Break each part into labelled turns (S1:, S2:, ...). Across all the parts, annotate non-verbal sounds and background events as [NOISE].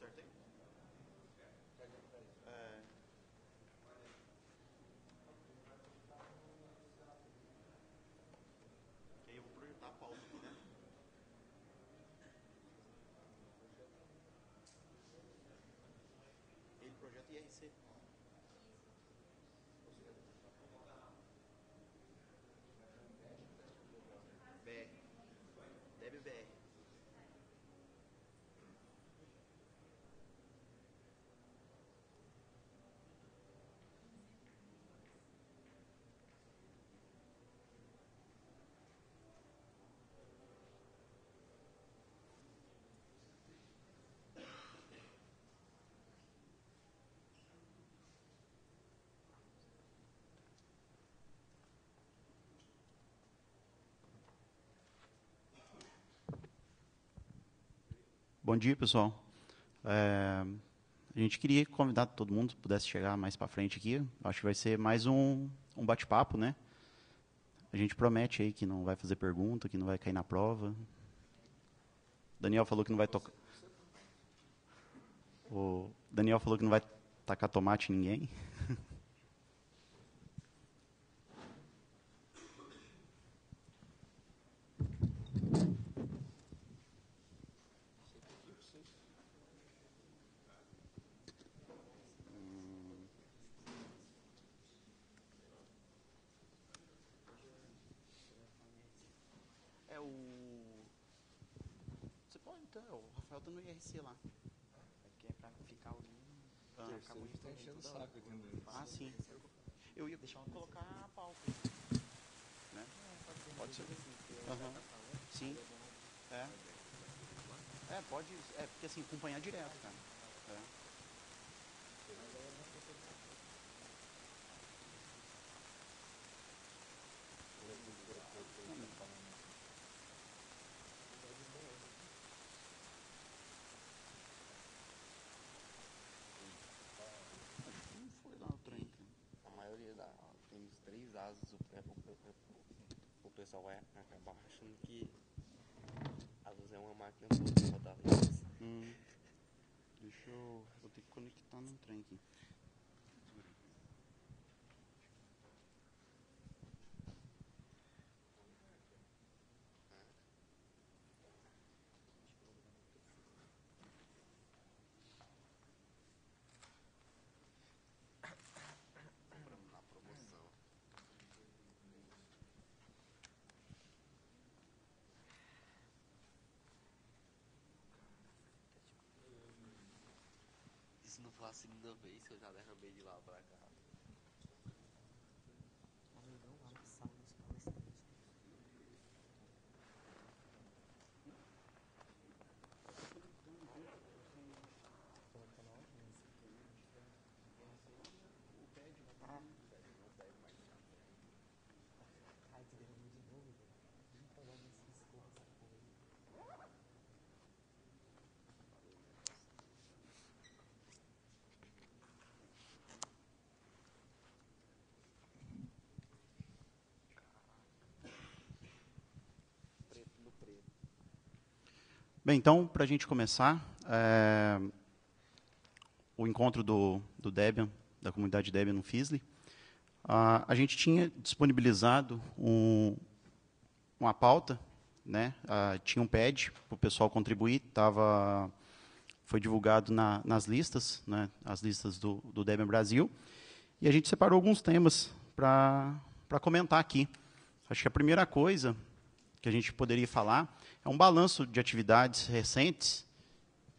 S1: acertei? É. Que aí eu vou projetar a pausa aqui, né? Ele projeta IRC. Bom dia, pessoal. É, a gente queria convidar todo mundo que pudesse chegar mais para frente aqui. Acho que vai ser mais um, um bate-papo, né? A gente promete aí que não vai fazer pergunta, que não vai cair na prova. Daniel falou que não vai tocar. O Daniel falou que não vai tacar tomate em ninguém. [LAUGHS] aparecer lá. Aqui é pra ficar o Ah, tá enchendo o saco aqui Ah, sim. Eu ia deixar eu colocar a pauta. Né? Pode ser. Uhum. Sim. É. É, pode. É, porque assim, acompanhar direto, cara.
S2: pessoal vai acabar achando que a luz é uma
S1: máquina boa de rodar lentes. Hum. Deixa eu. Vou ter que conectar no trem aqui.
S3: não for a segunda vez que eu já derramei de lá pra cá.
S1: Bem, então, para a gente começar, é, o encontro do, do, Debian, da comunidade Debian no Fisli, a, a gente tinha disponibilizado um, uma pauta, né, a, tinha um pad para o pessoal contribuir, tava, foi divulgado na, nas listas, né, as listas do, do Debian Brasil, e a gente separou alguns temas para comentar aqui. Acho que a primeira coisa que a gente poderia falar é um balanço de atividades recentes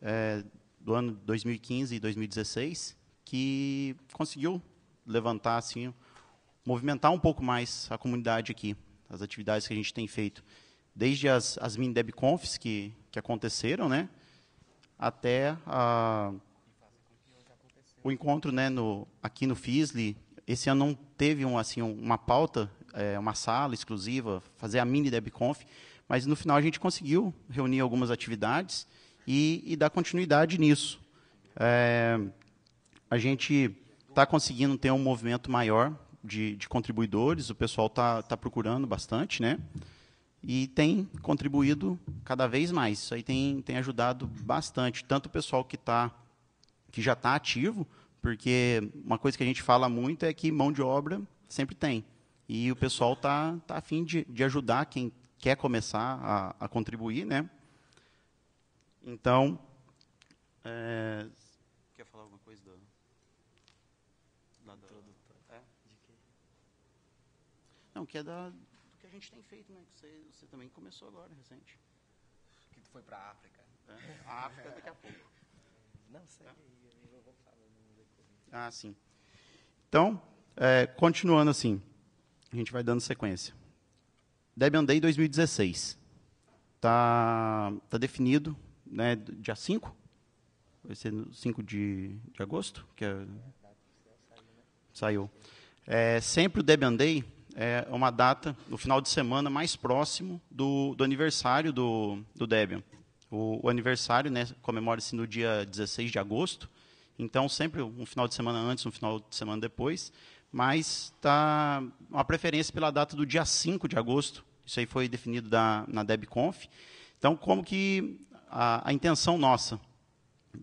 S1: é, do ano 2015 e 2016 que conseguiu levantar, assim, movimentar um pouco mais a comunidade aqui, as atividades que a gente tem feito, desde as, as mini DebConfs que, que aconteceram, né, até a, o encontro né, no, aqui no FISLI. Esse ano não teve um, assim, uma pauta, é, uma sala exclusiva, fazer a mini DebConf, mas no final a gente conseguiu reunir algumas atividades e, e dar continuidade nisso. É, a gente está conseguindo ter um movimento maior de, de contribuidores, o pessoal está tá procurando bastante, né? E tem contribuído cada vez mais. Isso aí tem, tem ajudado bastante, tanto o pessoal que, tá, que já está ativo, porque uma coisa que a gente fala muito é que mão de obra sempre tem. E o pessoal está tá afim de, de ajudar quem quer começar a, a contribuir, né? Então, é, quer falar alguma coisa do, da, da, é? De quê? Não, que é da, do que a gente tem feito, né? Que você, você também começou agora, recente. Que tu foi para a África. É? A África daqui a pouco. [LAUGHS] Não, sei. É? Eu vou falar ah, sim. Então, é, continuando assim, a gente vai dando sequência. Debian Day 2016. Está tá definido, né, dia 5? Vai ser 5 de, de agosto? Que é... Saiu. É, sempre o Debian Day é uma data, no final de semana, mais próximo do, do aniversário do, do Debian. O, o aniversário né, comemora-se no dia 16 de agosto, então sempre um final de semana antes, um final de semana depois mas está uma preferência pela data do dia 5 de agosto. Isso aí foi definido da, na DebConf. Então, como que a, a intenção nossa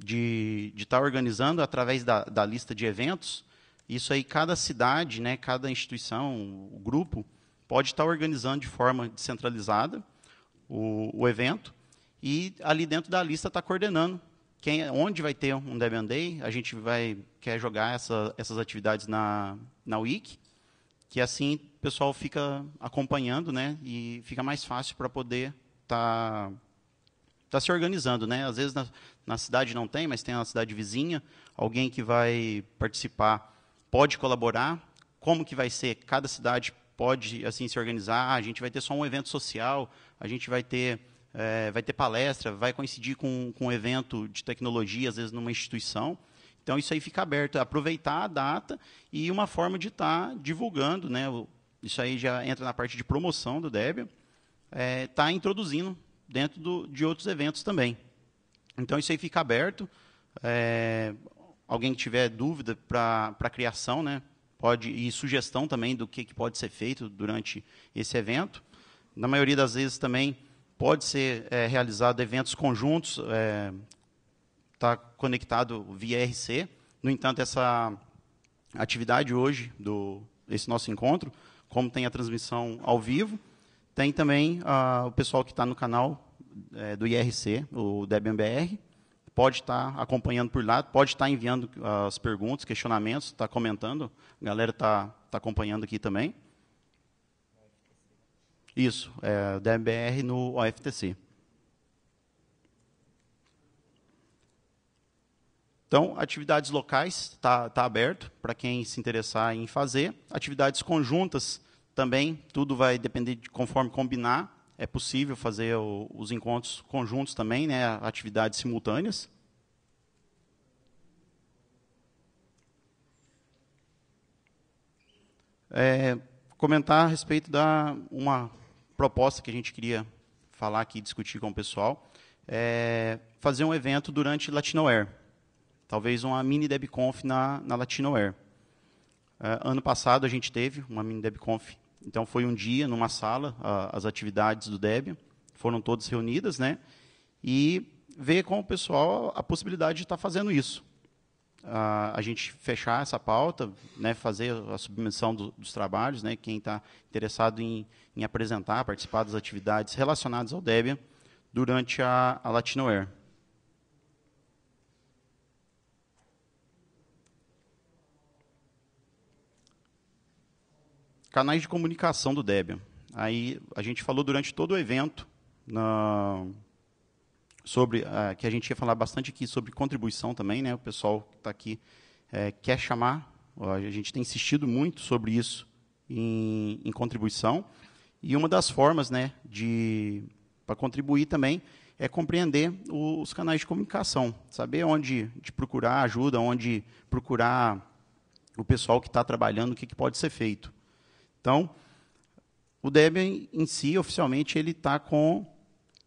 S1: de estar tá organizando através da, da, lista de eventos, isso aí cada cidade, né, cada instituição, o grupo, pode estar tá organizando de forma descentralizada o, o, evento e ali dentro da lista está coordenando quem, onde vai ter um Debian Day, a gente vai quer jogar essa, essas atividades na, na Wiki, que assim o pessoal fica acompanhando, né? E fica mais fácil para poder estar tá, tá, se organizando, né? Às vezes na, na, cidade não tem, mas tem na cidade vizinha, alguém que vai participar pode colaborar. Como que vai ser? Cada cidade pode assim se organizar. a gente vai ter só um evento social, a gente vai ter é, vai ter palestra, vai coincidir com, com um evento de tecnologia, às vezes numa instituição. Então, isso aí fica aberto, é aproveitar a data e uma forma de estar tá divulgando, né? Isso aí já entra na parte de promoção do Debian, está é, tá introduzindo dentro do, de outros eventos também. Então, isso aí fica aberto. É, alguém que tiver dúvida para a criação, né? Pode, e sugestão também do que, que pode ser feito durante esse evento. Na maioria das vezes também pode ser é, realizado eventos conjuntos, é, está conectado via RC. No entanto, essa atividade hoje, do, esse nosso encontro, como tem a transmissão ao vivo, tem também ah, o pessoal que está no canal é, do IRC, o DebianBR, pode estar tá acompanhando por lá, pode estar tá enviando ah, as perguntas, questionamentos, está comentando, a galera está tá acompanhando aqui também. Isso, é, DebianBR no OFTC. Então, atividades locais está tá aberto para quem se interessar em fazer. Atividades conjuntas também, tudo vai depender de conforme combinar. É possível fazer o, os encontros conjuntos também, né, atividades simultâneas. É, comentar a respeito da uma proposta que a gente queria falar aqui, discutir com o pessoal, é fazer um evento durante Latinoair. Air talvez uma mini DebConf na, na Latinoair. Uh, ano passado a gente teve uma mini DebConf, então foi um dia numa sala, as atividades do Deb foram todas reunidas, né? E ver com o pessoal a possibilidade de estar tá fazendo isso. Uh, a gente fechar essa pauta, né, fazer a submissão do, dos trabalhos, né, quem está interessado em, em, apresentar, participar das atividades relacionadas ao Debian durante a, a Latinoair. Canais de comunicação do Debian. Aí a gente falou durante todo o evento na, sobre uh, que a gente ia falar bastante aqui sobre contribuição também, né? O pessoal que está aqui é, quer chamar. a gente tem insistido muito sobre isso em, em contribuição. E uma das formas, né, de para contribuir também é compreender os canais de comunicação, saber onde de procurar ajuda, onde procurar o pessoal que está trabalhando, o que, que pode ser feito. Então, o Debian em si, oficialmente, ele está com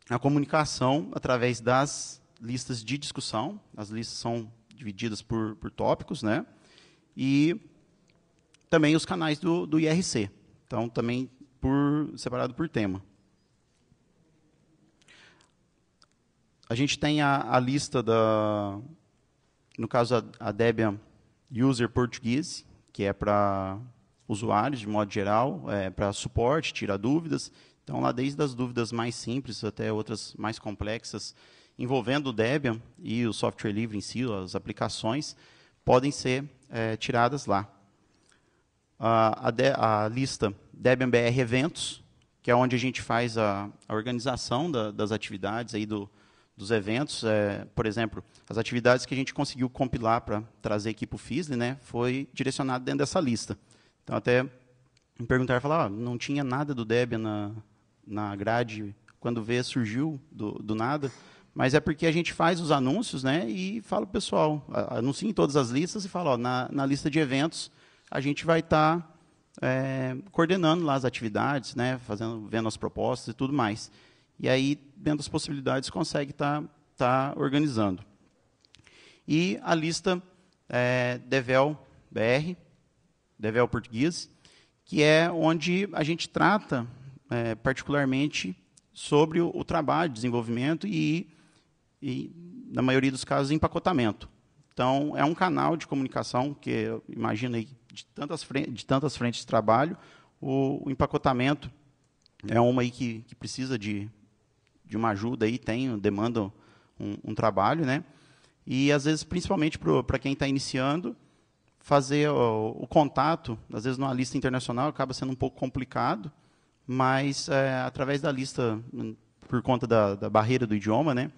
S1: a comunicação através das listas de discussão. As listas são divididas por, por tópicos, né? E também os canais do, do IRC. Então, também por, separado por tema. A gente tem a, a lista da, no caso a, a Debian User Portuguese, que é para usuários, de modo geral, é, para suporte, tirar dúvidas. Então, lá desde as dúvidas mais simples até outras mais complexas, envolvendo o Debian e o software livre em si, as aplicações, podem ser é, tiradas lá. A, a, de, a, lista Debian BR Eventos, que é onde a gente faz a, a organização da, das atividades aí do, dos eventos. É, por exemplo, as atividades que a gente conseguiu compilar para trazer aqui para o FISLE né, foi direcionado dentro dessa lista. Então, até me perguntaram, falar, ah, não tinha nada do Debian na, na grade, quando vê, surgiu do, do nada. Mas é porque a gente faz os anúncios né, e fala para o pessoal, anuncia em todas as listas e fala, ó, na, na lista de eventos, a gente vai estar tá, é, coordenando lá as atividades, né, fazendo, vendo as propostas e tudo mais. E aí, dentro das possibilidades, consegue estar tá, tá organizando. E a lista é, Devel BR, Devel Português, que é onde a gente trata é, particularmente sobre o, o, trabalho, desenvolvimento e, e, na maioria dos casos, empacotamento. Então, é um canal de comunicação que imagino aí, de tantas, frente, de tantas frentes de trabalho, o, o empacotamento é uma aí que, que, precisa de, de uma ajuda e tem, demanda um, um trabalho, né? E às vezes, principalmente para quem está iniciando, fazer o, o, contato, às vezes numa lista internacional acaba sendo um pouco complicado, mas é, através da lista, hum, por conta da, da, barreira do idioma, né?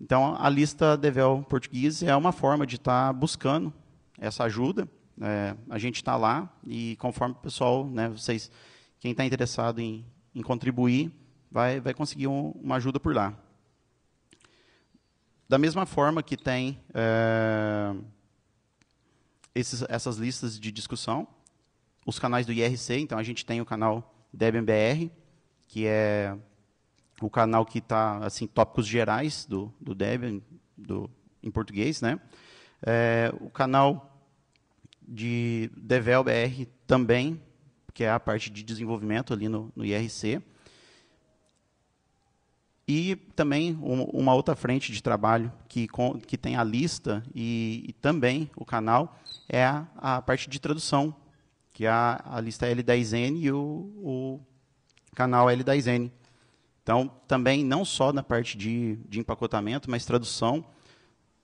S1: Então, a lista Devel Português é uma forma de estar tá buscando essa ajuda. É, a gente está lá e conforme o pessoal, né, vocês, quem está interessado em, em, contribuir, vai, vai conseguir um, uma ajuda por lá. Da mesma forma que tem... É, esses, essas listas de discussão, os canais do IRC, então a gente tem o canal BR, que é o canal que está, assim, tópicos gerais do, do Debian, do, em português, né? É, o canal de DevelBR também, que é a parte de desenvolvimento ali no, no IRC. E também uma outra frente de trabalho que, com, que tem a lista e, e também o canal é a, a parte de tradução, que é a, a lista L10N e o, o canal L10N. Então, também, não só na parte de, de empacotamento, mas tradução,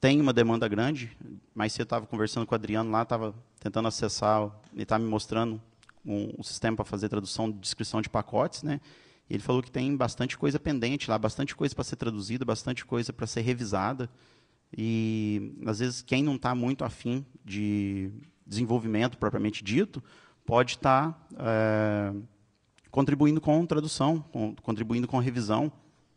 S1: tem uma demanda grande. Mas eu estava conversando com o Adriano lá, estava tentando acessar, ele estava tá me mostrando um, um sistema para fazer tradução de descrição de pacotes, né? Ele falou que tem bastante coisa pendente lá, bastante coisa para ser traduzida, bastante coisa para ser revisada. E, às vezes, quem não está muito afim de desenvolvimento propriamente dito, pode estar tá, é, contribuindo com tradução, com, contribuindo com revisão.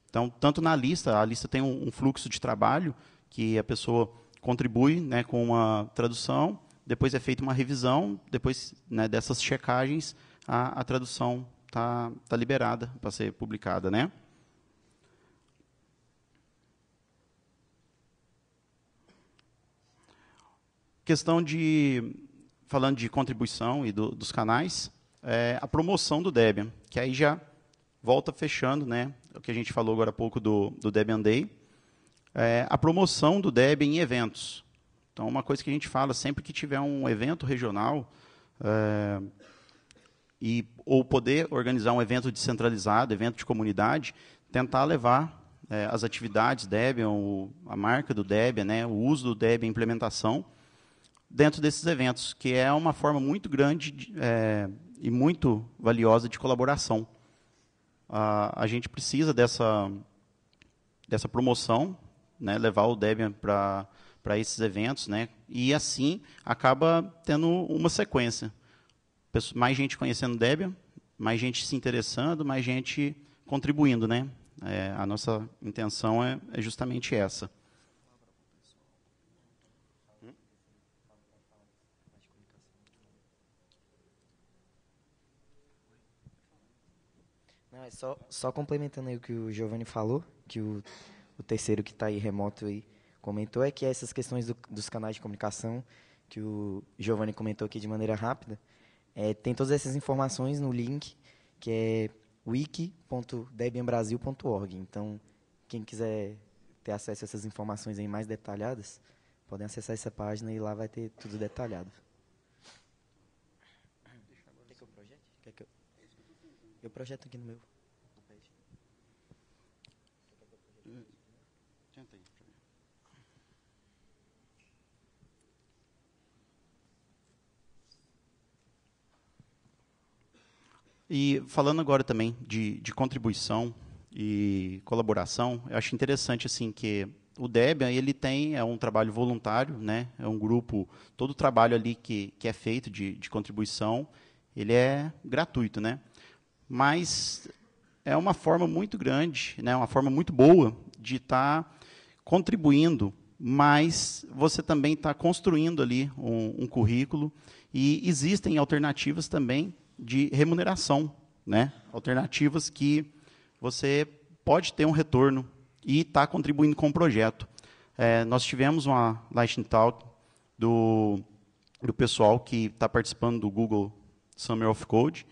S1: Então, tanto na lista, a lista tem um, um fluxo de trabalho que a pessoa contribui né, com uma tradução, depois é feita uma revisão, depois né, dessas checagens, a, a tradução está tá liberada para ser publicada. Né? Questão de, falando de contribuição e do, dos canais, é a promoção do Debian, que aí já volta fechando né, o que a gente falou agora há pouco do, do Debian Day. É a promoção do Debian em eventos. Então, uma coisa que a gente fala, sempre que tiver um evento regional, é, e, ou poder organizar um evento descentralizado, evento de comunidade, tentar levar é, as atividades Debian, o, a marca do Debian, né, o uso do Debian, a implementação, dentro desses eventos, que é uma forma muito grande de, é, e muito valiosa de colaboração. A, a gente precisa dessa, dessa promoção, né, levar o Debian para para esses eventos, né? E assim acaba tendo uma sequência. Mais gente conhecendo Debian, mais gente se interessando, mais gente contribuindo, né? É, a nossa intenção é, é justamente essa.
S4: Não, é só, só complementando aí o que o Giovanni falou, que o, o terceiro que está aí remoto aí comentou, é que essas questões do, dos canais de comunicação, que o Giovanni comentou aqui de maneira rápida, é, tem todas essas informações no link, que é wiki.debianbrasil.org. Então, quem quiser ter acesso a essas informações aí mais detalhadas, podem acessar essa página e lá vai ter tudo detalhado. Eu projeto aqui no meu.
S1: E falando agora também de, de contribuição e colaboração, eu acho interessante assim que o Debian ele tem é um trabalho voluntário, né? É um grupo, todo o trabalho ali que, que é feito de, de contribuição, ele é gratuito, né? Mas é uma forma muito grande, né? Uma forma muito boa de estar tá contribuindo, mas você também está construindo ali um, um currículo e existem alternativas também de remuneração, né? alternativas que você pode ter um retorno e está contribuindo com o projeto. É, nós tivemos uma Lightning Talk do, do pessoal que está participando do Google Summer of Code,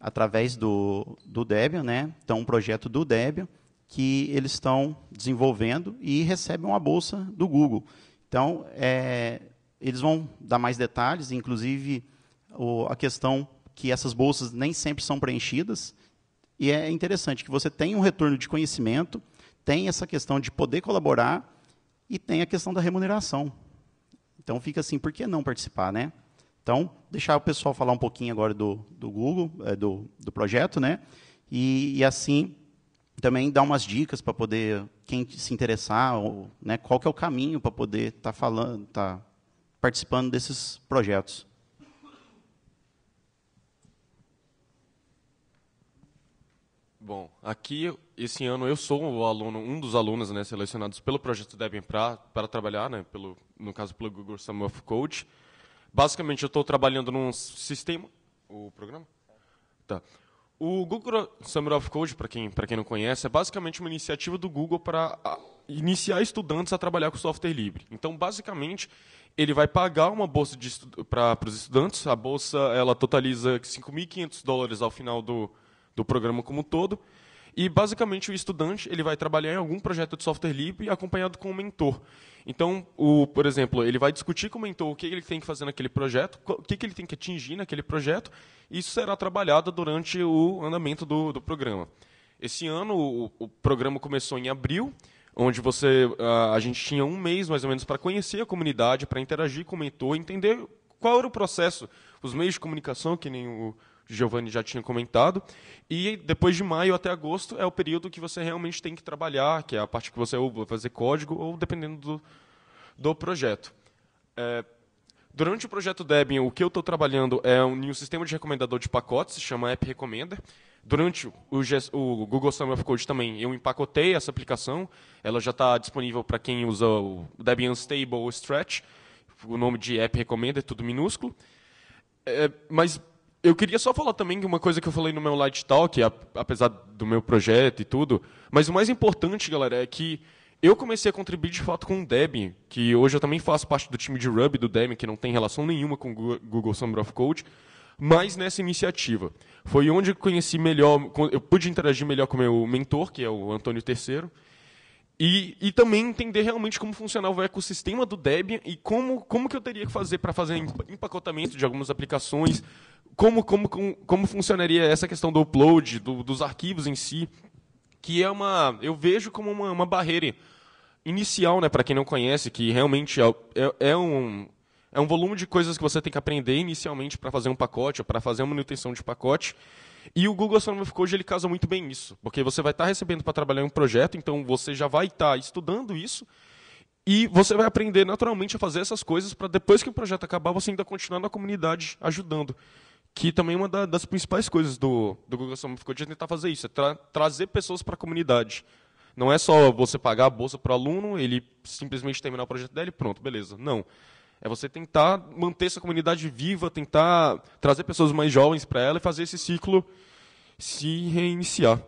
S1: através do, do Debian, né? então um projeto do Debian, que eles estão desenvolvendo e recebem uma bolsa do Google. Então, é, eles vão dar mais detalhes, inclusive o, a questão que essas bolsas nem sempre são preenchidas. E é interessante que você tem um retorno de conhecimento, tem essa questão de poder colaborar e tem a questão da remuneração. Então fica assim, por que não participar, né? Então, deixar o pessoal falar um pouquinho agora do, do Google, é, do, do projeto, né? E, e assim também dar umas dicas para poder quem se interessar, ou, né, qual que é o caminho para poder estar tá falando, tá participando desses projetos.
S2: Bom, aqui esse ano eu sou o aluno, um dos alunos né, selecionados pelo projeto Debian para trabalhar, né, pelo, no caso pelo Google Summer of Code. Basicamente eu estou trabalhando num sistema, o programa, tá. O Google Summer of Code, para quem para quem não conhece, é basicamente uma iniciativa do Google para iniciar estudantes a trabalhar com software livre. Então, basicamente, ele vai pagar uma bolsa para os estudantes. A bolsa ela totaliza 5.500 dólares ao final do do programa como um todo. E basicamente o estudante ele vai trabalhar em algum projeto de software livre acompanhado com um mentor. Então, o, por exemplo, ele vai discutir com o mentor o que ele tem que fazer naquele projeto, o que ele tem que atingir naquele projeto, e isso será trabalhado durante o andamento do, do programa. Esse ano o, o programa começou em abril, onde você a, ah, a gente tinha um mês mais ou menos para conhecer a comunidade, para interagir com o mentor, entender qual era o processo, os meios de comunicação que nem o Giovanni já tinha comentado. E depois de maio até agosto é o período que você realmente tem que trabalhar, que é a parte que você ou vai fazer código ou dependendo do, do projeto. É, durante o projeto Debian, o que eu estou trabalhando é um, um sistema de recomendador de pacotes, se chama App Recommender. Durante o, o, Google Summer of Code também, eu empacotei essa aplicação. Ela já está disponível para quem usa o Debian Stable ou Stretch. O nome de App Recommender, tudo minúsculo. É, mas eu queria só falar também de uma coisa que eu falei no meu Light Talk, apesar do meu projeto e tudo, mas o mais importante, galera, é que eu comecei a contribuir de fato com o Debian, que hoje eu também faço parte do time de Ruby do Debian, que não tem relação nenhuma com o Google Summer of Code, mas nessa iniciativa. Foi onde eu conheci melhor, eu pude interagir melhor com o meu mentor, que é o Antônio Terceiro, e, e também entender realmente como funcionava o ecossistema do Debian e como, como que eu teria que fazer para fazer empacotamento de algumas aplicações, como, como, como, como funcionaria essa questão do upload, do, dos arquivos em si, que é uma. Eu vejo como uma, uma barreira inicial, né, para quem não conhece, que realmente é, é, é um é um volume de coisas que você tem que aprender inicialmente para fazer um pacote ou para fazer uma manutenção de pacote. E o Google Astronomic Code ele casa muito bem isso, porque você vai estar tá recebendo para trabalhar em um projeto, então você já vai estar tá estudando isso e você vai aprender naturalmente a fazer essas coisas para depois que o projeto acabar, você ainda continuar na comunidade ajudando. Que também é uma das principais coisas do, do Google Astronomic Code é tentar fazer isso, é tra trazer pessoas para a comunidade. Não é só você pagar a bolsa para o aluno, ele simplesmente terminar o projeto dele e pronto, beleza. Não. É você tentar manter essa comunidade viva, tentar trazer pessoas mais jovens para ela e fazer esse ciclo se reiniciar.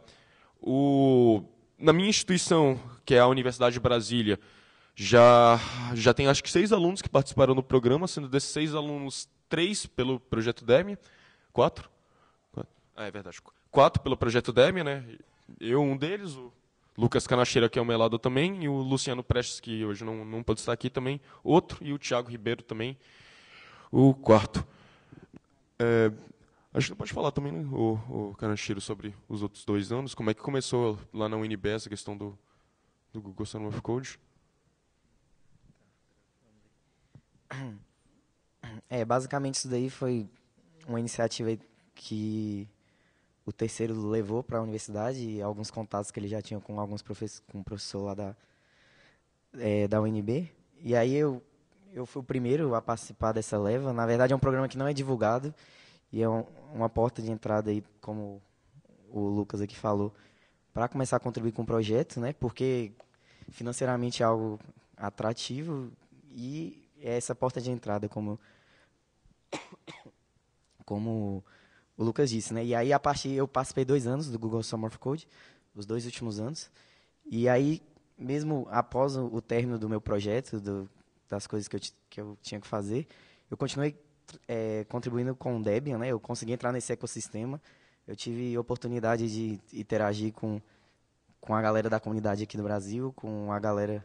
S2: O, na minha instituição, que é a Universidade de Brasília, já, já tem acho que seis alunos que participaram do programa, sendo desses seis alunos, três pelo projeto DEME, quatro? quatro. Ah, é verdade. Quatro pelo projeto DEME, né? Eu, um deles, o Lucas Canacheira, que é o meu lado também, e o Luciano Prestes, que hoje não, não pode estar aqui também, outro, e o Thiago Ribeiro também, o quarto. É, a gente pode falar também, né, o, o Canacheiro, sobre os outros dois anos, como é que começou lá na UNB essa questão do, do Google Summer of
S4: Code? É, basicamente isso daí foi uma iniciativa que o terceiro levou para a universidade e alguns contatos que ele já tinha com alguns professores, com um professor lá da é, da UNB. E aí eu eu fui o primeiro a participar dessa leva. Na verdade é um programa que não é divulgado e é um, uma porta de entrada aí, como o Lucas aqui falou, para começar a contribuir com o projeto, né? Porque financeiramente é algo atrativo e é essa porta de entrada como [COUGHS] como o Lucas disse, né? E aí a partir eu passei dois anos do Google Summer of Code, os dois últimos anos. E aí mesmo após o, término do meu projeto, do, das coisas que eu, que eu tinha que fazer, eu continuei é, contribuindo com o Debian, né? Eu consegui entrar nesse ecossistema. Eu tive oportunidade de interagir com com a galera da comunidade aqui do Brasil, com a galera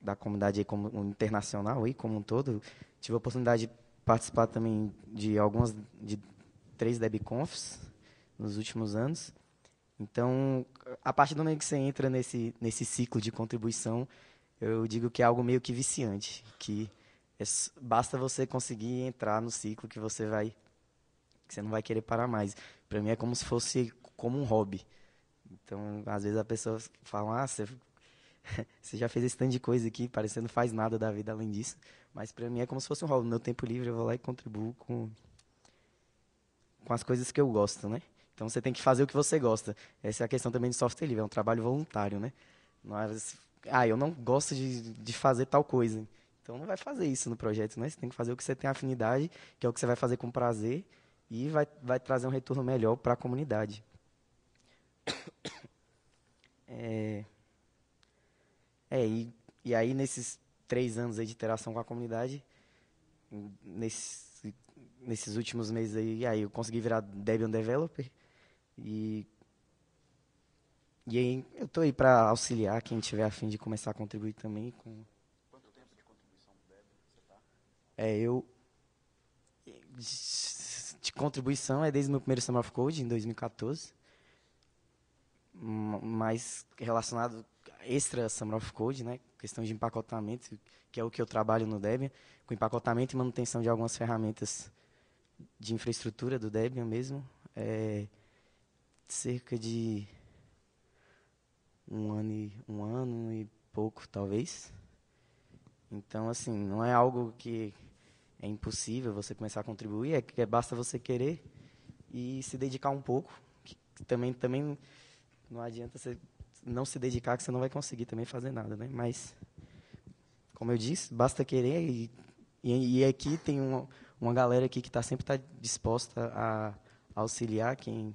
S4: da comunidade como, internacional aí como um todo. Tive a oportunidade de participar também de algumas de três DebConfs nos últimos anos. Então, a partir do momento que você entra nesse, nesse ciclo de contribuição, eu digo que é algo meio que viciante, que é, basta você conseguir entrar no ciclo que você vai que você não vai querer parar mais. Para mim é como se fosse como um hobby. Então, às vezes a pessoa fala: "Ah, você, [LAUGHS] você já fez esse tanto de coisa aqui, parecendo que não faz nada da vida além disso". Mas para mim é como se fosse um hobby. No meu tempo livre eu vou lá e contribuo com com as coisas que eu gosto, né? Então você tem que fazer o que você gosta. Essa é a questão também de software livre, é um trabalho voluntário, né? Mas, ah, eu não gosto de, de fazer tal coisa. Então não vai fazer isso no projeto, né? Você tem que fazer o que você tem afinidade, que é o que você vai fazer com prazer e vai, vai trazer um retorno melhor para a comunidade. [COUGHS] É, é e, e aí nesses três anos de interação com a comunidade, nesses nesses últimos meses aí, aí eu consegui virar Debian Developer e e aí eu tô aí para auxiliar quem tiver a fim de começar a contribuir também com Quanto tempo de contribuição do Debian você tá? É, eu de contribuição é desde o meu primeiro Summer of Code em 2014. Mais relacionado extra Summer of Code, né? Questão de empacotamento, que é o que eu trabalho no Debian, com empacotamento e manutenção de algumas ferramentas de infraestrutura do Debian mesmo, é, cerca de um ano, e, um ano e pouco, talvez. Então, assim, não é algo que é impossível você começar a contribuir, é que basta você querer e se dedicar um pouco. Que, que também, também não adianta você não se dedicar, que você não vai conseguir também fazer nada, né? Mas, como eu disse, basta querer e, e, e aqui tem um, uma galera aqui que está sempre está disposta a, a auxiliar quem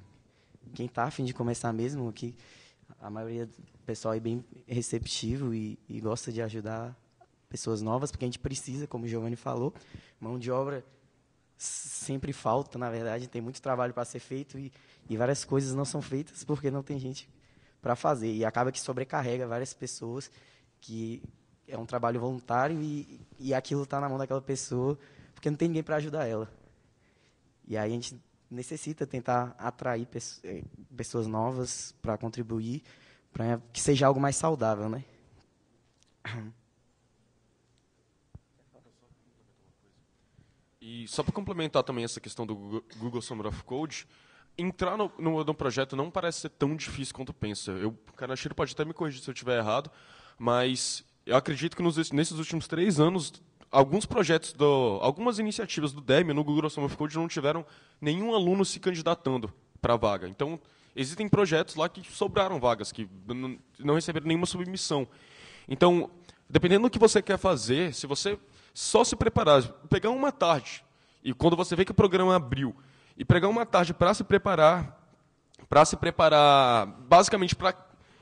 S4: quem está afim de começar mesmo aqui. A maioria do pessoal é bem receptivo e, e gosta de ajudar pessoas novas, porque a gente precisa, como o Giovanni falou, mão de obra sempre falta, na verdade, tem muito trabalho para ser feito e, e várias coisas não são feitas porque não tem gente para fazer. E acaba que sobrecarrega várias pessoas, que é um trabalho voluntário e, e aquilo está na mão daquela pessoa porque não tem ninguém para ajudar ela. E aí a gente necessita tentar atrair eh, pessoas novas para contribuir, para que seja algo mais saudável, né?
S2: E só para complementar também essa questão do Google Summer of Code, entrar no, no, no, projeto não parece ser tão difícil quanto pensa. Eu, o Kanashiro pode até me corrigir se eu estiver errado, mas eu acredito que nos, nesses últimos três anos alguns projetos, do, algumas iniciativas do DEM no Google Summer Code não tiveram nenhum aluno se candidatando para a vaga. Então, existem projetos lá que sobraram vagas, que não receberam nenhuma submissão. Então, dependendo do que você quer fazer, se você só se preparar, pegar uma tarde, e quando você vê que o programa abriu, e pegar uma tarde para se preparar, para se preparar basicamente para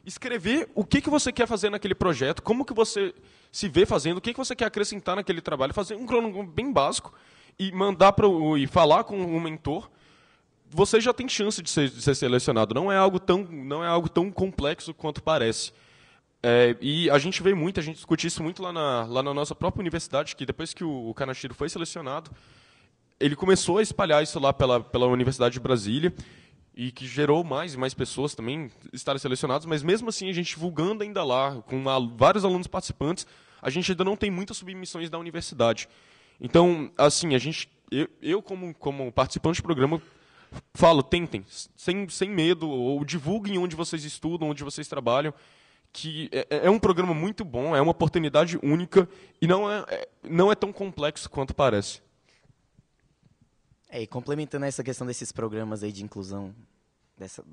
S2: escrever o que, que você quer fazer naquele projeto, como que você se vê fazendo, o que, que você quer acrescentar naquele trabalho, fazer um cronograma bem básico e mandar para e falar com um mentor, você já tem chance de ser, de ser, selecionado. Não é algo tão não é algo tão complexo quanto parece. É, e a gente vê muito, a gente discute isso muito lá na, lá na nossa própria universidade, que depois que o, o Kanashiro foi selecionado, ele começou a espalhar isso lá pela, pela Universidade de Brasília e que gerou mais e mais pessoas também estarem selecionadas, mas mesmo assim a gente divulgando ainda lá, com vários alunos participantes, a gente ainda não tem muitas submissões da universidade. Então, assim, a gente, eu, eu como, como participante do programa, falo, tentem, sem, sem medo, ou divulguem onde vocês estudam, onde vocês trabalham, que é, é, é um programa muito bom, é uma oportunidade única e não é, é, não é tão complexo quanto parece.
S4: É, e complementando essa questão desses programas aí de inclusão dessa,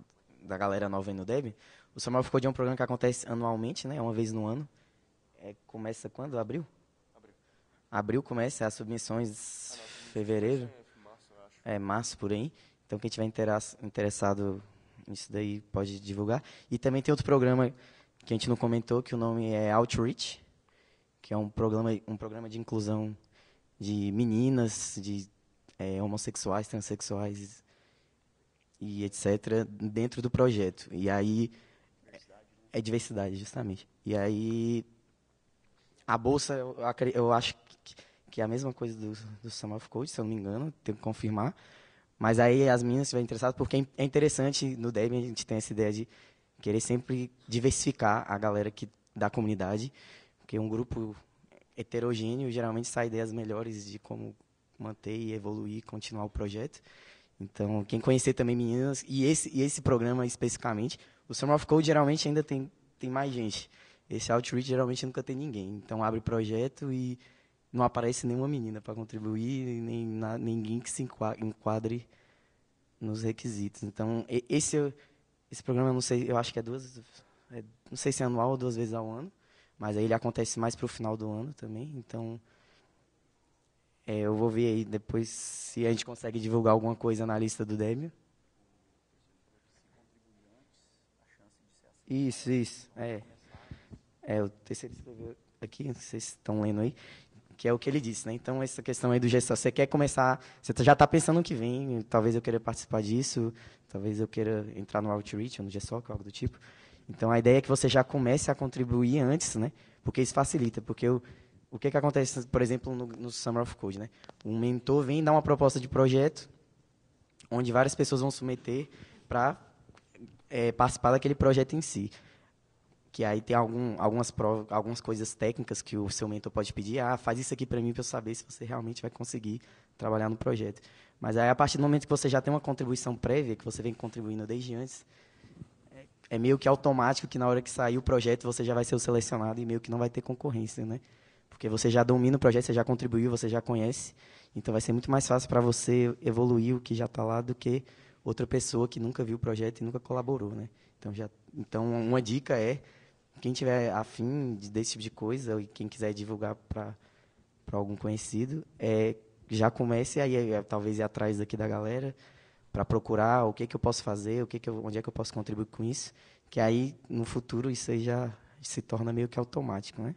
S4: da galera nova aí no Deb, o Samuel ficou de um programa que acontece anualmente, né? Uma vez no ano. É, começa quando? Abril? Abril. Abril começa é as submissões ah, não, fevereiro. É março, é março por aí. Então quem tiver interessado nisso daí pode divulgar. E também tem outro programa que a gente não comentou que o nome é Outreach, que é um programa um programa de inclusão de meninas, de é, homossexuais, transexuais e etc. dentro do projeto. E aí. Diversidade, né? É diversidade, justamente. E aí. A bolsa, eu, eu acho que, que é a mesma coisa do, do Summer of Code, se eu não me engano, tenho que confirmar. Mas aí as meninas estiverem interessadas, porque é interessante, no Debian a gente tem essa ideia de querer sempre diversificar a galera que, da comunidade, porque um grupo heterogêneo geralmente sai ideias melhores de como manter e evoluir, continuar o projeto. Então, quem conhecer também meninas, e esse, e esse programa especificamente, o Summer of Code geralmente ainda tem, tem mais gente. Esse Outreach geralmente nunca tem ninguém. Então, abre projeto e não aparece nenhuma menina para contribuir, nem na, ninguém que se enquadre nos requisitos. Então, esse, esse programa, eu não sei, eu acho que é duas, é, não sei se é anual ou duas vezes ao ano, mas aí ele acontece mais para o final do ano também. Então, é, eu vou ver aí depois se a gente consegue divulgar alguma coisa na lista do Demio Isso, isso. É. é, o terceiro escreveu aqui, vocês estão lendo aí, que é o que ele disse, né? Então, essa questão aí do gestor, você quer começar, você tá, já está pensando no que vem, talvez eu queira participar disso, talvez eu queira entrar no Outreach ou no gestor, é algo do tipo. Então, a ideia é que você já comece a contribuir antes, né? Porque isso facilita, porque eu o que, é que acontece, por exemplo, no, no Summer of Code? Né? Um mentor vem dar uma proposta de projeto, onde várias pessoas vão submeter para é, participar daquele projeto em si. Que aí tem algum, algumas, provas, algumas coisas técnicas que o seu mentor pode pedir. Ah, faz isso aqui para mim para eu saber se você realmente vai conseguir trabalhar no projeto. Mas aí, a partir do momento que você já tem uma contribuição prévia, que você vem contribuindo desde antes, é, é meio que automático que na hora que sair o projeto você já vai ser o selecionado e meio que não vai ter concorrência, né? Porque você já domina o projeto, você já contribuiu, você já conhece. Então vai ser muito mais fácil para você evoluir o que já está lá do que outra pessoa que nunca viu o projeto e nunca colaborou, né? Então já, então uma dica é quem tiver afim desse tipo de coisa e quem quiser divulgar para para algum conhecido, é já comece aí é, talvez ir atrás daqui da galera para procurar o que que eu posso fazer, o que que eu, onde é que eu posso contribuir com isso, que aí no futuro isso aí já se torna meio que automático, né?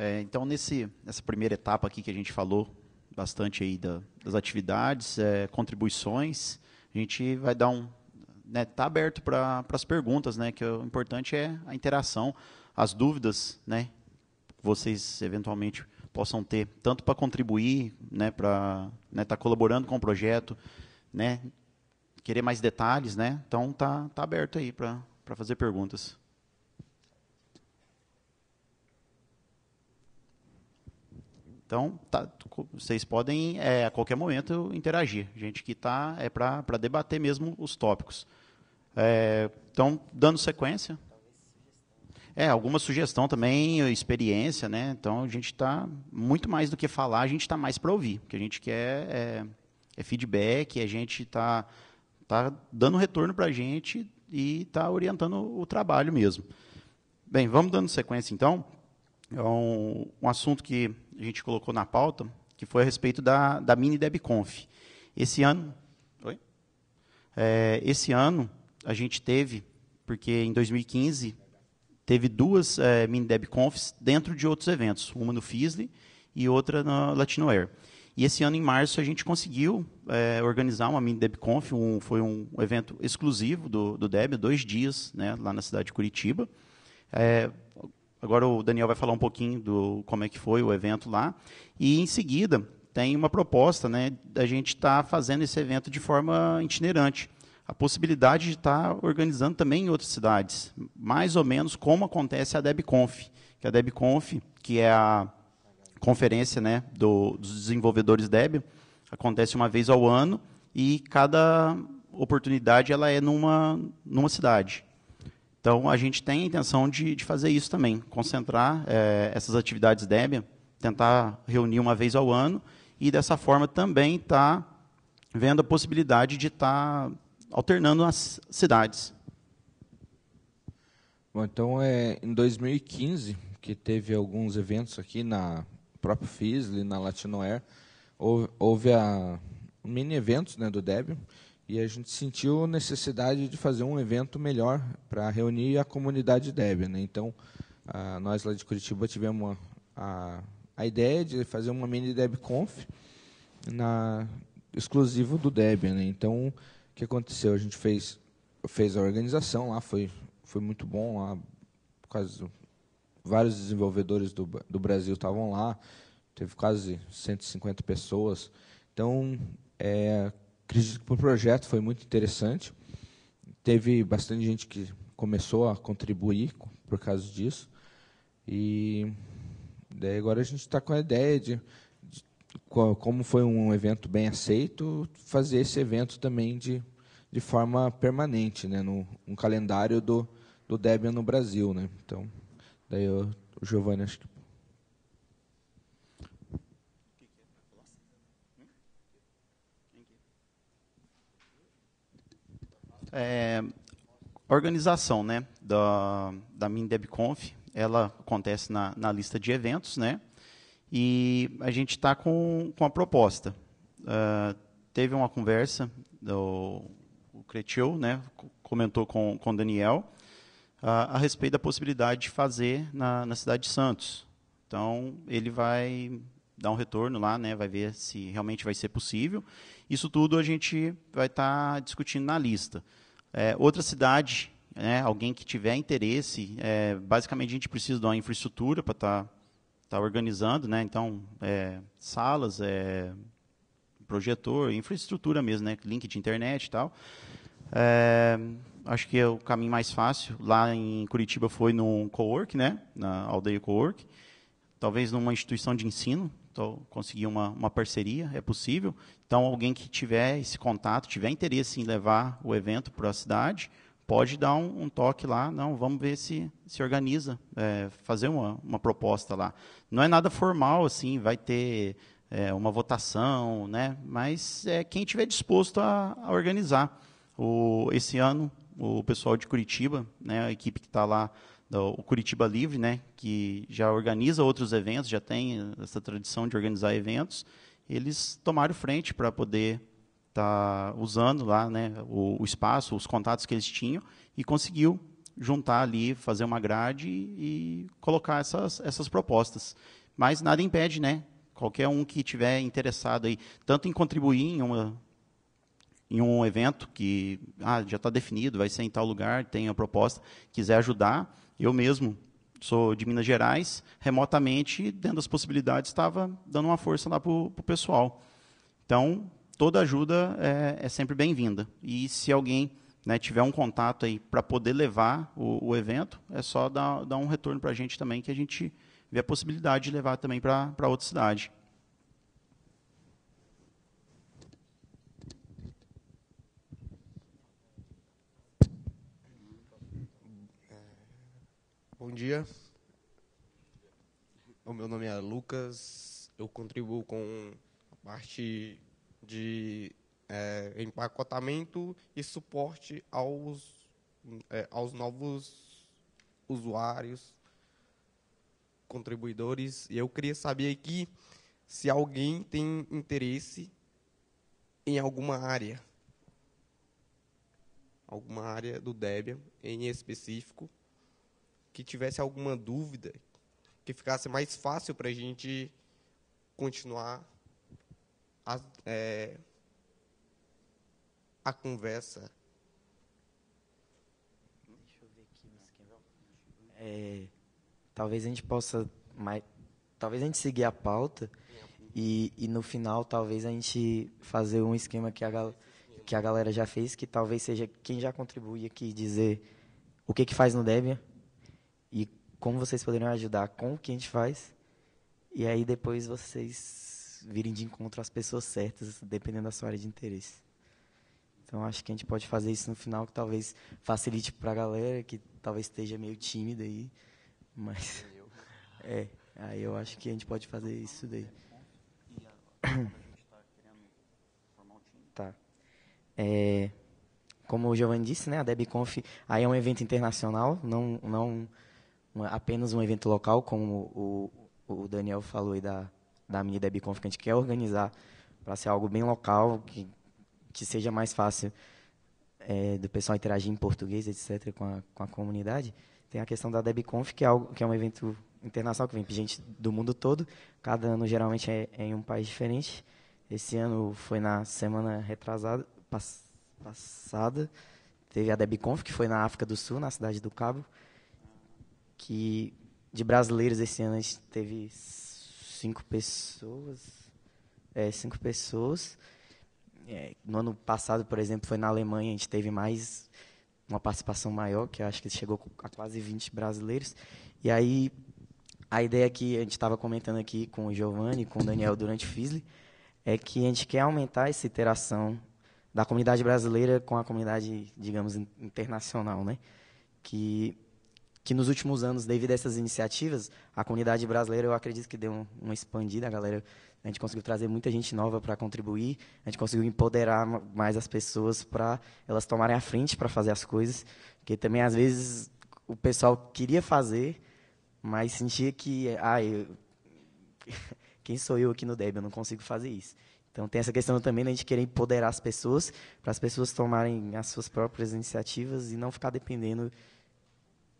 S1: É, então, nesse, nessa primeira etapa aqui que a gente falou bastante aí da, das atividades, é, contribuições, a gente vai dar um... Está né, tá aberto para as perguntas, né, que é o importante é a interação, as dúvidas né, que vocês eventualmente possam ter, tanto para contribuir, né, para estar né, tá colaborando com o projeto, né, querer mais detalhes, né? Então está tá aberto aí para para fazer perguntas. Então, tá, vocês podem, é, a qualquer momento, interagir. Gente que está é para debater mesmo os tópicos. É, então, dando sequência. É, alguma sugestão também, experiência, né? Então, a gente está, muito mais do que falar, a gente está mais para ouvir. O que a gente quer é, é feedback, a gente está tá dando retorno para a gente e está orientando o trabalho mesmo. Bem, vamos dando sequência então. É um, um, assunto que a gente colocou na pauta, que foi a respeito da, da mini DebConf. Esse ano. Oi? É, esse ano a gente teve, porque em 2015 teve duas é, mini DebConfs dentro de outros eventos, uma no FISLE e outra na Latino Air. E esse ano, em março, a gente conseguiu é, organizar uma mini DebConf, um, foi um evento exclusivo do, do Deb, dois dias, né, lá na cidade de Curitiba. É, agora o Daniel vai falar um pouquinho do como é que foi o evento lá. E, em seguida, tem uma proposta né, da gente estar tá fazendo esse evento de forma itinerante. A possibilidade de estar tá organizando também em outras cidades, mais ou menos como acontece a DebConf. Que a DebConf, que é a conferência né, do, dos desenvolvedores Debian, acontece uma vez ao ano e cada oportunidade ela é numa, numa cidade. Então, a gente tem a intenção de, de fazer isso também, concentrar é, essas atividades Debian, tentar reunir uma vez ao ano e, dessa forma, também estar tá vendo a possibilidade de estar tá alternando as cidades.
S5: Bom, então, é, em 2015, que teve alguns eventos aqui na, próprio Fisley, na Latinoair, houve, houve a mini eventos né, do Debian e a gente sentiu necessidade de fazer um evento melhor para reunir a comunidade Debian. Né? Então, a, nós lá de Curitiba tivemos a, a, a ideia de fazer uma mini DebConf na, exclusivo do Debian. Né? Então, o que aconteceu? A gente fez, fez a organização lá, foi, foi muito bom lá, quase vários desenvolvedores do, do Brasil estavam lá, teve quase 150 pessoas. Então, é, acredito que o projeto foi muito interessante. Teve bastante gente que começou a contribuir por causa disso. E daí agora a gente está com a ideia de, de, como foi um evento bem aceito, fazer esse evento também de, de forma permanente, né, no um calendário do, do Debian no Brasil. Né? Então, Daí eu, o Giovanni, acho que.
S1: É, organização né, da, da MinDebConf, ela acontece na, na lista de eventos, né? E a gente está com, com a proposta. Uh, teve uma conversa, do, o Cretil né, comentou com, com o Daniel, a, a respeito da possibilidade de fazer na, na cidade de Santos. Então, ele vai dar um retorno lá, né, vai ver se realmente vai ser possível. Isso tudo a gente vai estar tá discutindo na lista. É, outra cidade, né, alguém que tiver interesse, é, basicamente a gente precisa de uma infraestrutura para estar tá, tá organizando, né, então, é, salas, é, projetor, infraestrutura mesmo, né, link de internet e tal. É, acho que é o caminho mais fácil. Lá em Curitiba foi num co-work, né? na aldeia co-work. Talvez numa instituição de ensino, então, conseguir uma, uma parceria, é possível. Então, alguém que tiver esse contato, tiver interesse em levar o evento para a cidade, pode dar um, um, toque lá, não, vamos ver se se organiza, é, fazer uma, uma proposta lá. Não é nada formal, assim, vai ter é, uma votação, né? mas é quem tiver disposto a, a organizar. O, esse ano o pessoal de Curitiba, né, a equipe que está lá, o Curitiba Livre, né, que já organiza outros eventos, já tem essa tradição de organizar eventos, eles tomaram frente para poder estar tá usando lá né, o, o, espaço, os contatos que eles tinham, e conseguiu juntar ali, fazer uma grade e, e colocar essas, essas propostas. Mas nada impede, né? Qualquer um que tiver interessado aí, tanto em contribuir em uma em um evento que ah, já está definido, vai ser em tal lugar, tem a proposta, quiser ajudar, eu mesmo sou de Minas Gerais, remotamente, dentro das possibilidades, estava dando uma força lá para o pessoal. Então, toda ajuda é, é sempre bem-vinda. E se alguém né, tiver um contato aí para poder levar o, o, evento, é só dar, dar um retorno para a gente também, que a gente vê a possibilidade de levar também para outra cidade.
S3: Bom dia. O meu nome é Lucas. Eu contribuo com a parte de é, empacotamento e suporte aos, é, aos novos usuários, contribuidores. E eu queria
S4: saber aqui se alguém tem interesse em alguma área, alguma área do Debian em
S5: específico que tivesse alguma dúvida, que ficasse mais fácil para a
S3: gente continuar a, é,
S4: a conversa. Deixa eu ver aqui no esquema. É, talvez a gente possa mais, talvez a gente seguir a pauta e, e no final talvez a gente fazer um esquema que a galera que a galera já fez, que talvez seja quem já contribui aqui dizer o que que faz no Debian como vocês poderiam ajudar com o que a gente faz. E aí depois vocês virem de encontro às pessoas certas, dependendo da sua área de interesse. Então acho que a gente pode fazer isso no final, que talvez facilite para a galera que talvez esteja meio tímida aí, mas [LAUGHS] é, aí eu acho que a gente pode fazer isso daí. [COUGHS] Tá. É, como o Giovanni disse, né, a DebConf aí é um evento internacional, não não uma, apenas um evento local, como o, o Daniel falou aí da, da Mini Debbie Conf, que a gente quer organizar para ser algo bem local, que, que seja mais fácil é, do pessoal interagir em português, etc., com a, com a comunidade. Tem a questão da DebConf, que é, algo, que é um evento internacional que vem gente do mundo todo. Cada ano, geralmente, é, é em um país diferente. Esse ano foi na semana retrasada, pass, passada, teve a DebConf, que foi na África do Sul, na cidade do Cabo que de brasileiros esse ano a gente teve cinco pessoas. É, cinco pessoas. É, no ano passado, por exemplo, foi na Alemanha, a gente teve mais uma participação maior, que eu acho que chegou a quase 20 brasileiros. E aí, a ideia que a gente estava comentando aqui com o Giovanni, com o Daniel durante o FISLE, é que a gente quer aumentar essa interação da comunidade brasileira com a comunidade, digamos, internacional, né? Que que nos últimos anos, devido a essas iniciativas, a comunidade brasileira, eu acredito que deu uma, expandida, a galera, a gente conseguiu trazer muita gente nova para contribuir, a gente conseguiu empoderar mais as pessoas para elas tomarem a frente para fazer as coisas, porque também às vezes o pessoal queria fazer, mas sentia que, ah, eu, [LAUGHS] quem sou eu aqui no Debian? eu não consigo fazer isso. Então tem essa questão também né, da gente querer empoderar as pessoas, para as pessoas tomarem as suas próprias iniciativas e não ficar dependendo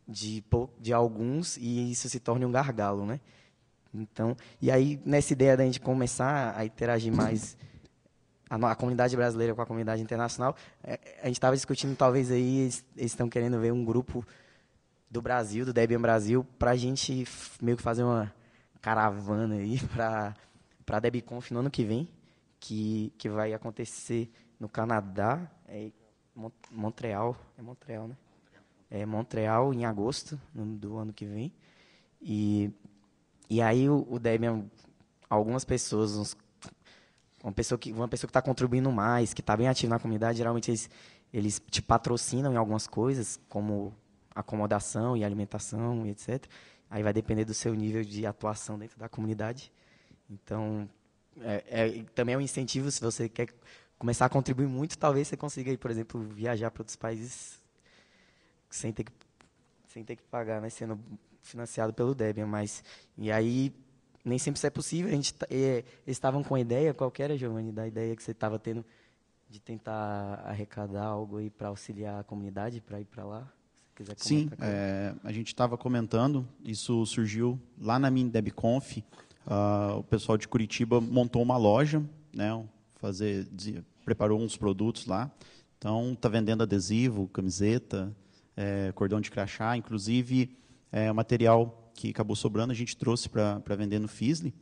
S4: de, de alguns e isso se torne um gargalo, né? Então, e aí nessa ideia da gente começar a interagir mais a, a comunidade brasileira com a comunidade internacional, é, a gente estava discutindo talvez aí eles estão querendo ver um grupo do Brasil, do Debian Brasil, para a gente meio que fazer uma caravana aí [LAUGHS] para para DebConf no ano que vem, que que vai acontecer no Canadá, é Montreal, é Montreal, né? é, Montreal em agosto do ano que vem. E, e aí o, o Debian, algumas pessoas, uns, uma pessoa que uma pessoa que está contribuindo mais, que está bem ativa na comunidade, geralmente eles, eles te patrocinam em algumas coisas, como acomodação e alimentação e etc. Aí vai depender do seu nível de atuação dentro da comunidade. Então, é, é, também é um incentivo se você quer começar a contribuir muito, talvez você consiga, ir por exemplo, viajar para outros países sem ter que, sem ter que pagar, né? Sendo financiado pelo Debian, mas e aí nem sempre isso é possível. A gente tá, é, eles estavam com a ideia, qual era, Giovanni, da ideia que você estava tendo de tentar arrecadar algo aí para auxiliar a comunidade para ir para lá? Sim,
S1: é, a gente estava comentando, isso surgiu lá na MindebConf, uh, ah, o pessoal de Curitiba montou uma loja, né, fazer, preparou uns produtos lá, então está vendendo adesivo, camiseta, é, cordão de crachá, inclusive é, material que acabou sobrando, a gente trouxe para vender no Fisley.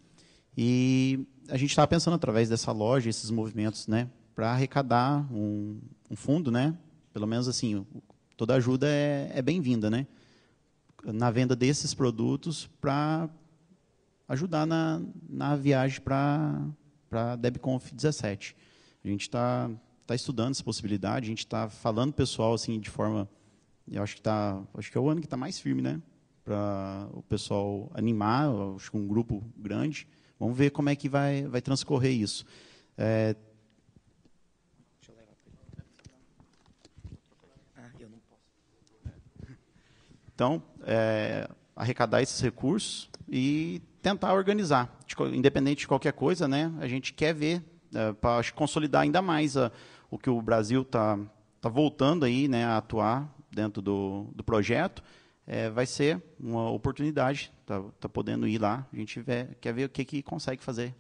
S1: E a gente estava pensando, através dessa loja, esses movimentos, né, para arrecadar um, um, fundo, né? pelo menos assim, toda ajuda é, é bem-vinda, né? na venda desses produtos para ajudar na, na viagem para a DebConf 17. A gente está tá estudando essa possibilidade, a gente está falando pessoal assim de forma eu acho que tá, acho que é o ano que está mais firme, né? Para o pessoal animar, acho que um grupo grande. Vamos ver como é que vai, vai transcorrer isso. É... Ah, então, é, arrecadar esses recursos e tentar organizar, independente de qualquer coisa, né? A gente quer ver é, para consolidar ainda mais a, o que o Brasil está tá voltando aí, né, a atuar dentro do, do projeto, é, vai ser uma oportunidade. Está tá podendo ir lá, a gente vê, quer ver o que, que consegue fazer.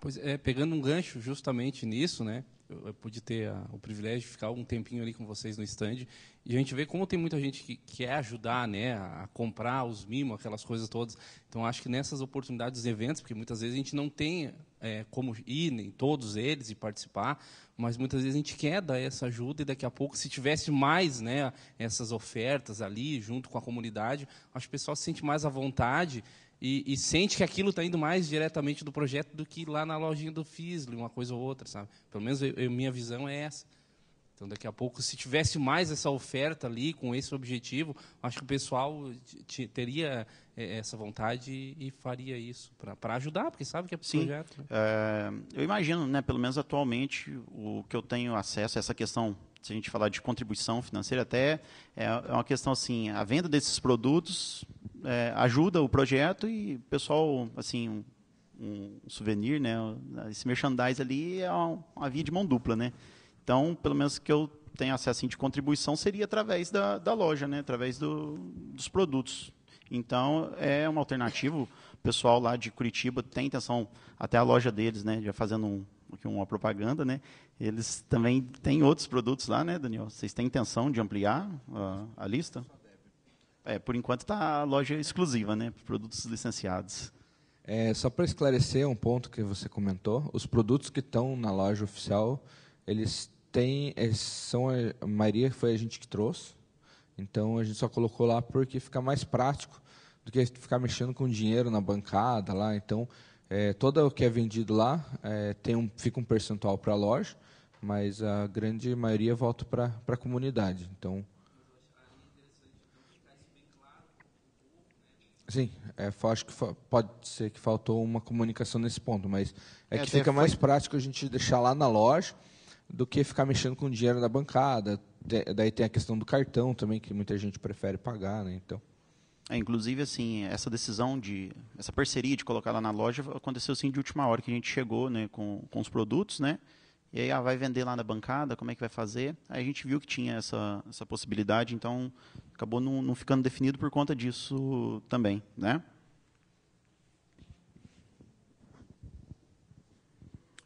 S5: Pois é, pegando um gancho justamente nisso, né? eu, eu pude ter a, ah, o privilégio de ficar um tempinho ali com vocês no stand, e a gente vê como tem muita gente que quer ajudar, né, a comprar os mimos, aquelas coisas todas. Então, acho que nessas oportunidades dos eventos, porque muitas vezes a gente não tem é, como ir em todos eles e participar, mas muitas vezes a gente quer dar essa ajuda e daqui a pouco, se tivesse mais né, essas ofertas ali, junto com a comunidade, acho que o pessoal se sente mais à vontade e, e sente que aquilo está indo mais diretamente do projeto do que lá na lojinha do Fisley, uma coisa ou outra, sabe? Pelo menos eu, eu, minha visão é essa. Então, daqui a pouco, se tivesse mais essa oferta ali, com esse objetivo, acho que o pessoal teria é, essa vontade e faria isso, para ajudar, porque sabe que é Sim. projeto.
S1: Né? É, eu imagino, né, pelo menos atualmente, o que eu tenho acesso a essa questão se a gente falar de contribuição financeira, até é, é uma questão assim, a venda desses produtos é, ajuda o projeto e o pessoal, assim, um, um souvenir, né, esse merchandise ali é uma, uma, via de mão dupla, né? Então, pelo menos que eu tenha acesso assim, de contribuição seria através da, da loja, né, através do, dos produtos. Então, é uma alternativa pessoal lá de Curitiba tem intenção, até a loja deles, né, já fazendo um, uma propaganda, né, eles também têm outros produtos lá, né, Daniel? Vocês têm intenção de ampliar uh, a lista? É, por enquanto está a loja exclusiva, né, produtos licenciados.
S5: É, só para esclarecer um ponto que você comentou, os produtos que estão na loja oficial, eles têm, eles é, são a maioria foi a gente que trouxe, então a gente só colocou lá porque fica mais prático do que ficar mexendo com dinheiro na bancada lá. Então, é, todo o que é vendido lá é, tem um, fica um percentual para a loja, mas a grande maioria volta para a comunidade. Então, Sim, é, acho que pode ser que faltou uma comunicação nesse ponto, mas é, é que fica mais prático a gente deixar lá na loja do que ficar mexendo com o dinheiro da bancada. Daí tem a questão do cartão também, que muita gente
S1: prefere pagar, né? Então. É, inclusive, assim, essa decisão de. essa parceria de colocar lá na loja aconteceu assim de última hora que a gente chegou né, com, com os produtos, né? E aí, ah, vai vender lá na bancada, como é que vai fazer? Aí a gente viu que tinha essa, essa possibilidade, então acabou não, não ficando definido por conta disso também, né?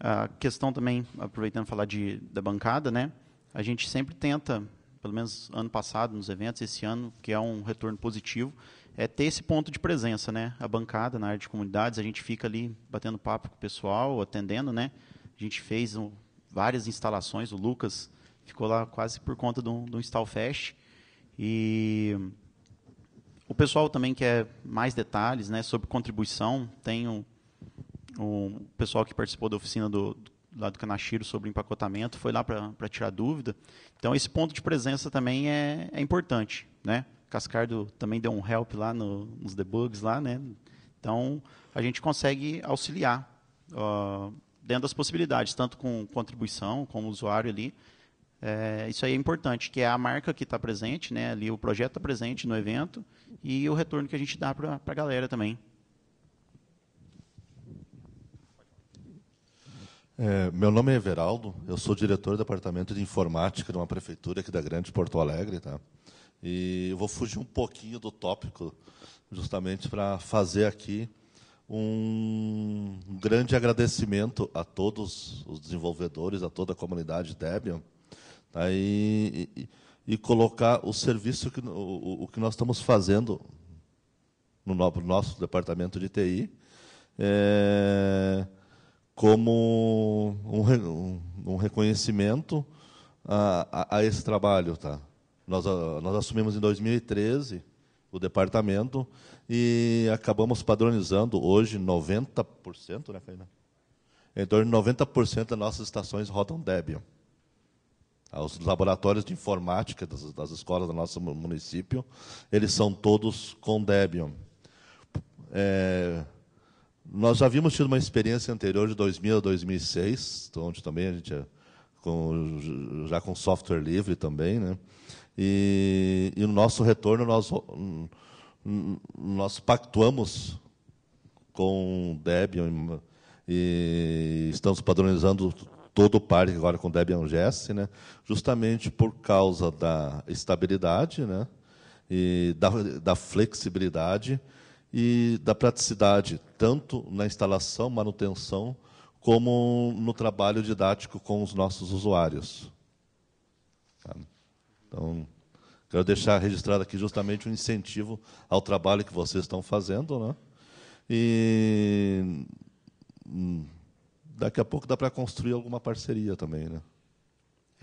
S1: A questão também, aproveitando falar de, da bancada, né? A gente sempre tenta pelo menos ano passado nos eventos, esse ano, que é um retorno positivo, é ter esse ponto de presença, né? A bancada na área de comunidades, a gente fica ali batendo papo com o pessoal, atendendo, né? A gente fez um, várias instalações, o Lucas ficou lá quase por conta do, um Install Fest. E o pessoal também quer mais detalhes né, sobre contribuição. Tem o, um, um pessoal que participou da oficina do, lá do Canachiro sobre empacotamento, foi lá para tirar dúvida. Então, esse ponto de presença também é, é importante. Né? Cascardo também deu um help lá no, nos debugs. Lá, né? Então, a gente consegue auxiliar dentro das possibilidades, tanto com contribuição, como usuário ali. É, isso aí é importante, que é a marca que está presente, né? ali o projeto está presente no evento e o retorno que a gente dá para a galera também.
S6: É, meu nome é Everaldo, eu sou diretor do Departamento de Informática de uma prefeitura aqui da Grande Porto Alegre. Tá? E eu vou fugir um pouquinho do tópico, justamente para fazer aqui um grande agradecimento a todos os desenvolvedores, a toda a comunidade Debian, tá? e, e, e, colocar o serviço, que, o, o que nós estamos fazendo no nosso departamento de TI, é, como um, um reconhecimento a, a, a, esse trabalho. Tá? Nós, nós assumimos em 2013 o departamento e acabamos padronizando hoje 90%, né, Karina? Em torno de 90% das nossas estações rodam Debian. Tá? Os laboratórios de informática das, das, escolas do nosso município, eles são todos com Debian. É, nós já havíamos tido uma experiência anterior de 2000 a 2006, então, onde também a gente é com, já com software livre também, né? E, e no nosso retorno nós nós pactuamos com Debian e estamos padronizando todo o parque agora com Debian Jess, né? Justamente por causa da estabilidade, né? E da, da flexibilidade e da praticidade, tanto na instalação, manutenção, como no trabalho didático com os nossos usuários. Tá? Então, quero deixar registrado aqui justamente o um incentivo ao trabalho que vocês estão fazendo. Né? E hum, daqui a pouco dá para construir alguma parceria também. Né?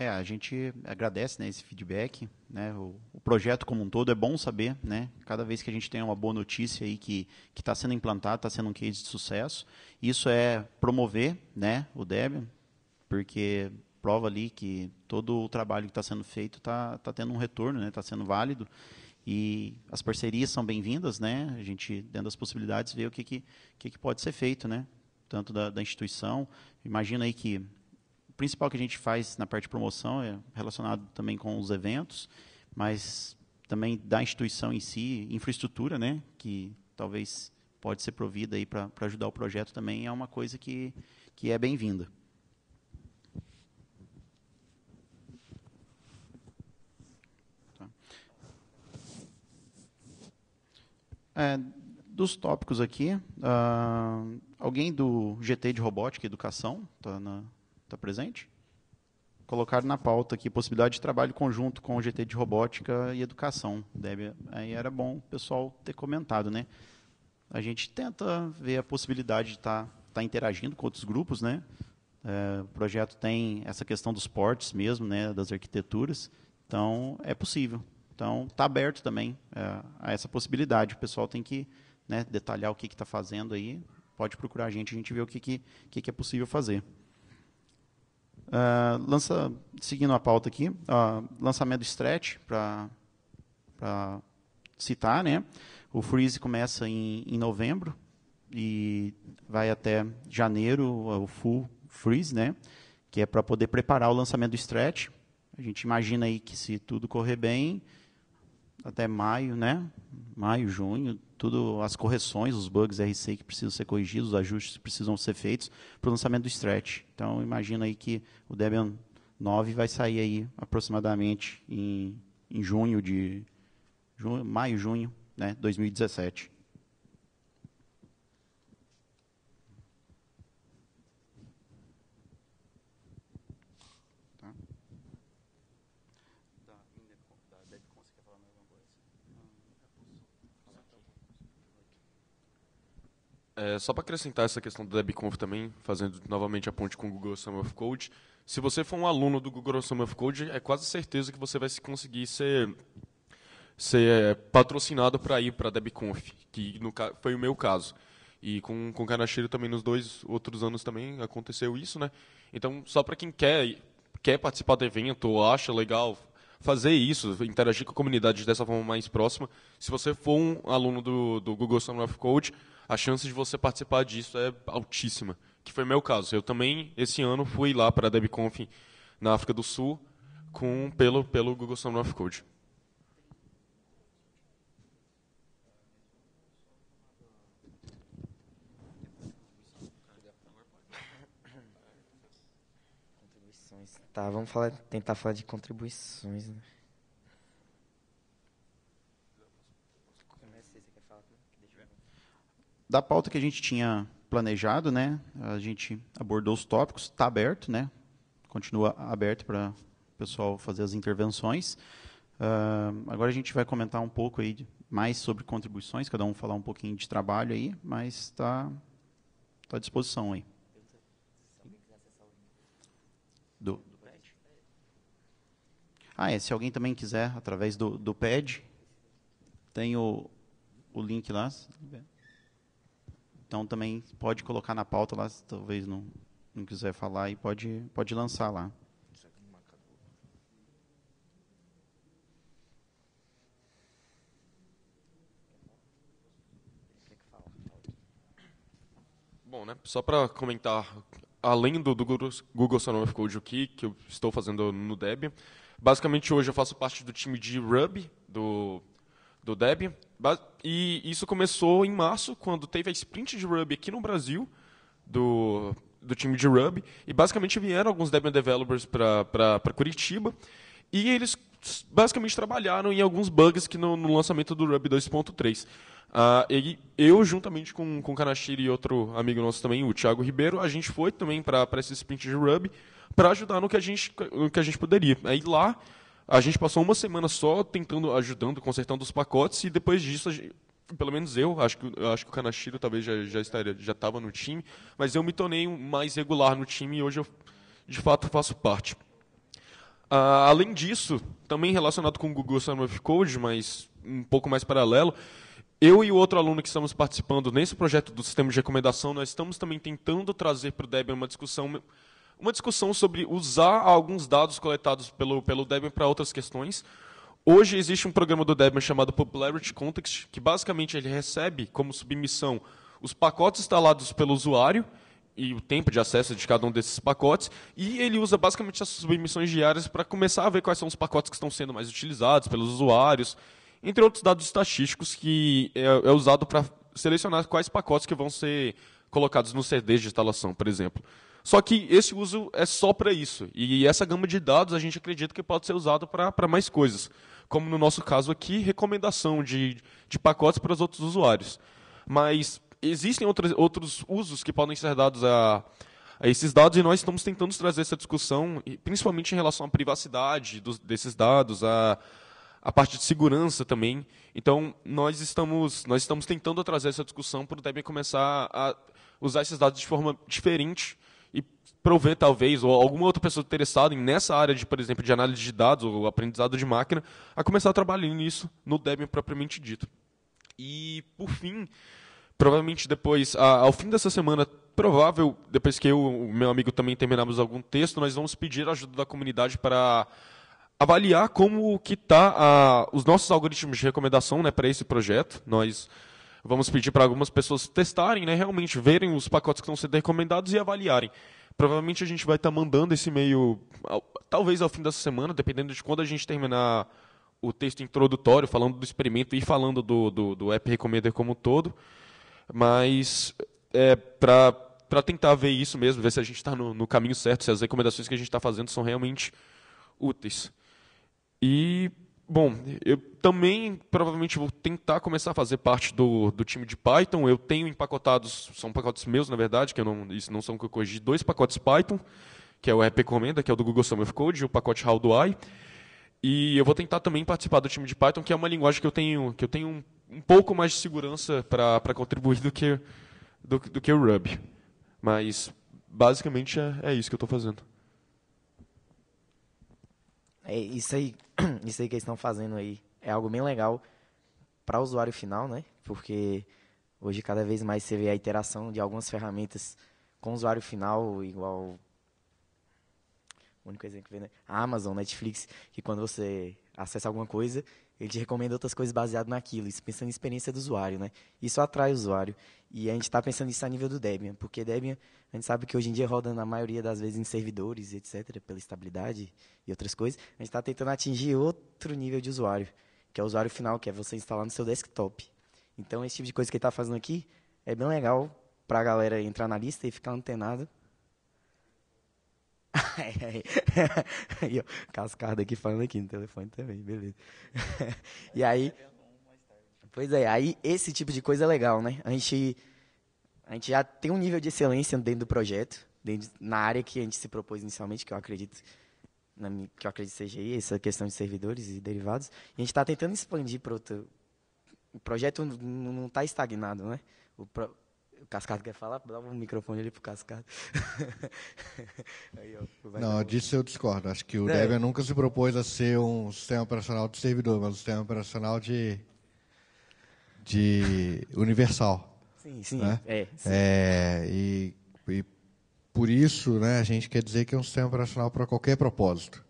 S1: É, a gente agradece né, esse feedback. Né, o, o, projeto como um todo é bom saber. Né, cada vez que a gente tem uma boa notícia aí que está sendo implantado, está sendo um case de sucesso, isso é promover né, o Debian, porque prova ali que todo o trabalho que está sendo feito está tá tendo um retorno, está né, tá sendo válido. E as parcerias são bem-vindas, né? A gente, dentro das possibilidades, vê o que, que, que, que pode ser feito, né? Tanto da, da instituição. Imagina aí que principal que a gente faz na parte de promoção é relacionado também com os eventos, mas também da instituição em si, infraestrutura, né, que talvez pode ser provida aí para ajudar o projeto também é uma coisa que, que é bem-vinda. Tá. É, dos tópicos aqui, uh, alguém do GT de Robótica e Educação está na, Está presente? Colocar na pauta aqui possibilidade de trabalho conjunto com o GT de Robótica e Educação. Deve, aí era bom o pessoal ter comentado, né? A gente tenta ver a possibilidade de estar tá, tá interagindo com outros grupos, né? É, o projeto tem essa questão dos portes mesmo, né? Das arquiteturas. Então, é possível. Então, está aberto também é, a essa possibilidade. O pessoal tem que né, detalhar o que está fazendo aí. Pode procurar a gente, a gente vê o que, que, que é possível fazer. Uh, lança, seguindo a pauta aqui, uh, lançamento do Stretch, para citar, né? O Freeze começa em, em, novembro e vai até janeiro, o Full Freeze, né? Que é para poder preparar o lançamento do Stretch. A gente imagina aí que se tudo correr bem, até maio, né? Maio, junho, tudo as correções, os bugs RC que precisam ser corrigidos, os ajustes que precisam ser feitos para o lançamento do stretch. Então imagina aí que o Debian 9 vai sair aí aproximadamente em, em junho de junho, maio, junho, né, 2017.
S2: É, só para acrescentar essa questão do DebConf também, fazendo novamente a ponte com o Google Summer of Code, se você for um aluno do Google Summer of Code, é quase certeza que você vai conseguir ser, ser é, patrocinado para ir para a DebConf, que no, foi o meu caso. E com, com o Kanashiro também, nos dois outros anos também aconteceu isso, né? Então, só para quem quer, quer participar do evento ou acha legal fazer isso, interagir com a comunidade dessa forma mais próxima, se você for um aluno do, do Google Summer of Code, a chance de você participar disso é altíssima. Que foi meu caso. Eu também, esse ano, fui lá para a DebConf na África do Sul com, pelo, pelo Google Summer of Code.
S4: Tá, vamos falar, tentar falar de contribuições, né? da pauta que a gente tinha
S1: planejado, né? A gente abordou os tópicos, está aberto, né? Continua aberto para o pessoal fazer as intervenções. Uh, agora a gente vai comentar um pouco aí mais sobre contribuições, cada um falar um pouquinho de trabalho aí, mas está tá à disposição aí. Do. Ah, é, se alguém também quiser, através do, do PED, tem o, o link lá. Se então também pode colocar na pauta lá, se talvez não, não quiser falar, e pode, pode lançar lá.
S2: Bom, né? Só para comentar, além do, do Google Sonoma Code aqui, que eu estou fazendo no Debian, basicamente hoje eu faço parte do time de Ruby do, do Debian. E isso começou em março, quando teve a sprint de Ruby aqui no Brasil, do, do time de Ruby, e basicamente vieram alguns Debian developers para Curitiba, e eles basicamente trabalharam em alguns bugs que no, no lançamento do Ruby 2.3. Uh, eu, juntamente com, com o Kanashiri e outro amigo nosso também, o Thiago Ribeiro, a gente foi também para esse sprint de Ruby para ajudar no que, a gente, no que a gente poderia. Aí lá a gente passou uma semana só tentando, ajudando, consertando os pacotes, e depois disso, gente, pelo menos eu, acho que, acho que o Kanashiro talvez já, já estaria, já estava no time, mas eu me tornei mais regular no time e hoje eu, de fato, faço parte. Uh, além disso, também relacionado com o Google Summer of Code, mas um pouco mais paralelo, eu e o outro aluno que estamos participando nesse projeto do sistema de recomendação, nós estamos também tentando trazer para o Debian uma discussão uma discussão sobre usar alguns dados coletados pelo, pelo Debian para outras questões. Hoje existe um programa do Debian chamado Popularity Context, que basicamente ele recebe como submissão os pacotes instalados pelo usuário e o tempo de acesso de cada um desses pacotes, e ele usa basicamente as submissões diárias para começar a ver quais são os pacotes que estão sendo mais utilizados pelos usuários, entre outros dados estatísticos que é, é usado para selecionar quais pacotes que vão ser colocados no CD de instalação, por exemplo. Só que esse uso é só para isso. E essa gama de dados a gente acredita que pode ser usada para mais coisas. Como no nosso caso aqui, recomendação de, de pacotes para os outros usuários. Mas existem outros outros usos que podem ser dados a, a esses dados e nós estamos tentando trazer essa discussão, principalmente em relação à privacidade dos, desses dados, a, a parte de segurança também. Então, nós estamos, nós estamos tentando trazer essa discussão para o Debian começar a usar esses dados de forma diferente prover, talvez, ou alguma outra pessoa interessada em, nessa área, de, por exemplo, de análise de dados ou aprendizado de máquina, a começar a trabalhar nisso no Debian propriamente dito. E, por fim, provavelmente depois, ao fim dessa semana, provável, depois que eu o meu amigo também terminarmos algum texto, nós vamos pedir a ajuda da comunidade para avaliar como que tá os nossos algoritmos de recomendação né, para esse projeto. Nós vamos pedir para algumas pessoas testarem, né, realmente verem os pacotes que estão sendo recomendados e avaliarem. Provavelmente a gente vai estar tá mandando esse e-mail, talvez ao fim dessa semana, dependendo de quando a gente terminar o texto introdutório, falando do experimento e falando do, do, do App Recommender como um todo. Mas é, para tentar ver isso mesmo, ver se a gente está no, no caminho certo, se as recomendações que a gente está fazendo são realmente úteis. E Bom, eu também provavelmente vou tentar começar a fazer parte do, do time de Python. Eu tenho empacotados, são pacotes meus, na verdade, que eu não, isso não são que eu corrigi, dois pacotes Python, que é o RP Comenda, que é o do Google Summer of Code, e o pacote How do I. E eu vou tentar também participar do time de Python, que é uma linguagem que eu tenho, que eu tenho um, um pouco mais de segurança para contribuir do que, do, do que o Ruby. Mas basicamente é, é isso que eu estou fazendo.
S4: É isso aí, [CLEARS THROAT] isso aí que eles estão fazendo aí é algo bem legal para o usuário final, né? Porque hoje cada vez mais você vê a interação de algumas ferramentas com o usuário final, igual o único exemplo que vem, né? A Amazon, Netflix, que quando você acessa alguma coisa, ele te recomenda outras coisas baseado naquilo, isso pensando em experiência do usuário, né? Isso atrai o usuário. E a gente está pensando isso a nível do Debian, porque Debian, a gente sabe que hoje em dia roda na maioria das vezes em servidores, etc., pela estabilidade e outras coisas. A gente está tentando atingir outro nível de usuário, que é o usuário final, que é você instalar no seu desktop. Então, esse tipo de coisa que ele está fazendo aqui é bem legal para a galera entrar na lista e ficar antenado. e [LAUGHS] cascada aqui falando aqui no telefone também, beleza. [LAUGHS] e aí, Pois é, aí esse tipo de coisa é legal, né? A gente, a gente já tem um nível de excelência dentro do projeto, dentro, na área que a gente se propôs inicialmente, que eu acredito na, que eu acredito seja aí, essa questão de servidores e derivados. E a gente está tentando expandir para outro. O projeto não está estagnado, né? O, pro, o Cascado quer falar? Dá um microfone ali pro Cascado. [LAUGHS] Aí, ó, não, disso eu discordo. Acho que o é. Debian nunca
S3: se propôs a ser um sistema operacional de servidor, mas um sistema operacional de de Universal. Sim, sim. Né? É, sim. é e, e, por isso né, a gente quer dizer que é um sistema operacional para qualquer propósito.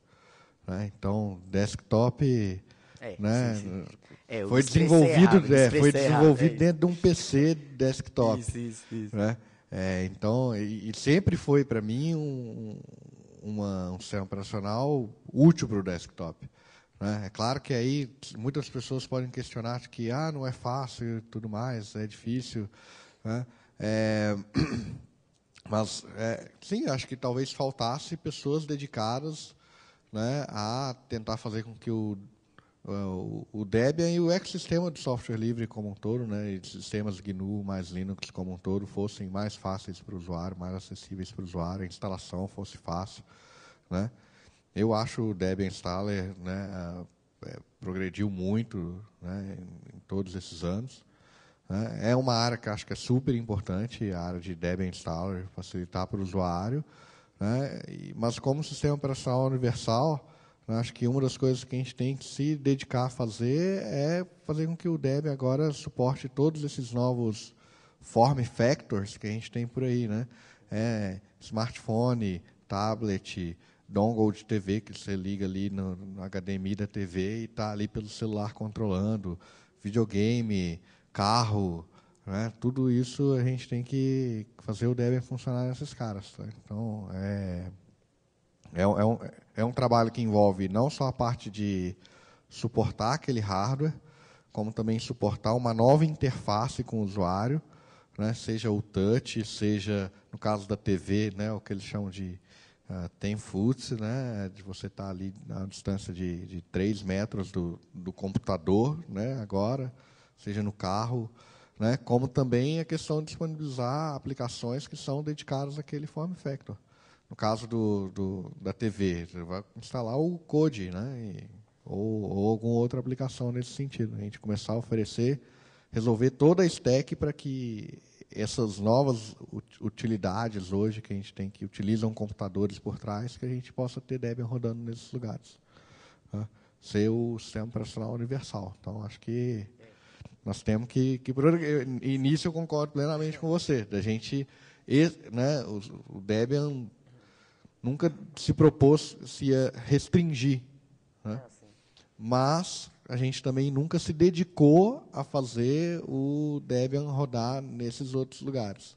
S3: Né? Então, desktop. É, né? Sim, sim. É, foi, é é, é desenvolvido, é, foi desenvolvido dentro de um PC desktop. Isso, isso, isso. Né? então, e, e, sempre foi para mim um, uma, um sistema operacional útil para o desktop. Né? É claro que aí muitas pessoas podem questionar que ah, não é fácil e tudo mais, é difícil. Né? É, [CLEARS THROAT] mas, é, sim, acho que talvez faltasse pessoas dedicadas né, a tentar fazer com que o, é, o, Debian e o ecossistema de software livre como um todo, né, e sistemas GNU mais Linux como um todo, fossem mais fáceis para o usuário, mais acessíveis para o usuário, a instalação fosse fácil. Né? Eu acho o Debian Staller né, é, progrediu muito né, em todos esses anos. Né. É uma área que acho que é super importante, a área de Debian Installer, facilitar para o usuário. Né? Mas como sistema operacional universal, acho que uma das coisas que a gente tem que se dedicar a fazer é fazer com que o Debian agora suporte todos esses novos form factors que a gente tem por aí. Né? É smartphone, tablet, dongle de TV que você liga ali no, no HDMI da TV e está ali pelo celular controlando, videogame, carro, né? Tudo isso a gente tem que fazer o Debian funcionar nesses caras. Tá? Então, é, é, é, um, é um trabalho que envolve não só a parte de suportar aquele hardware, como também suportar uma nova interface com o usuário, né? seja o touch, seja, no caso da TV, né? o que eles chamam de Uh, tem FUTS, né, de você estar tá ali na distância de, de 3 metros do, do computador, né, agora, seja no carro, né, como também a questão de disponibilizar aplicações que são dedicadas àquele form factor. No caso do, do da TV, você vai instalar o Code, né, e, ou, ou alguma outra aplicação nesse sentido. A gente começar a oferecer, resolver toda a stack para que essas novas utilidades hoje que a gente tem que utilizam computadores por trás, que a gente possa ter Debian rodando nesses lugares. Né? Ser o sistema operacional universal. Então, acho que nós temos que, que início eu concordo plenamente com você, da gente, né, o, Debian nunca se propôs se restringir, né? Ah, mas a gente também nunca se dedicou a fazer o Debian rodar nesses outros lugares.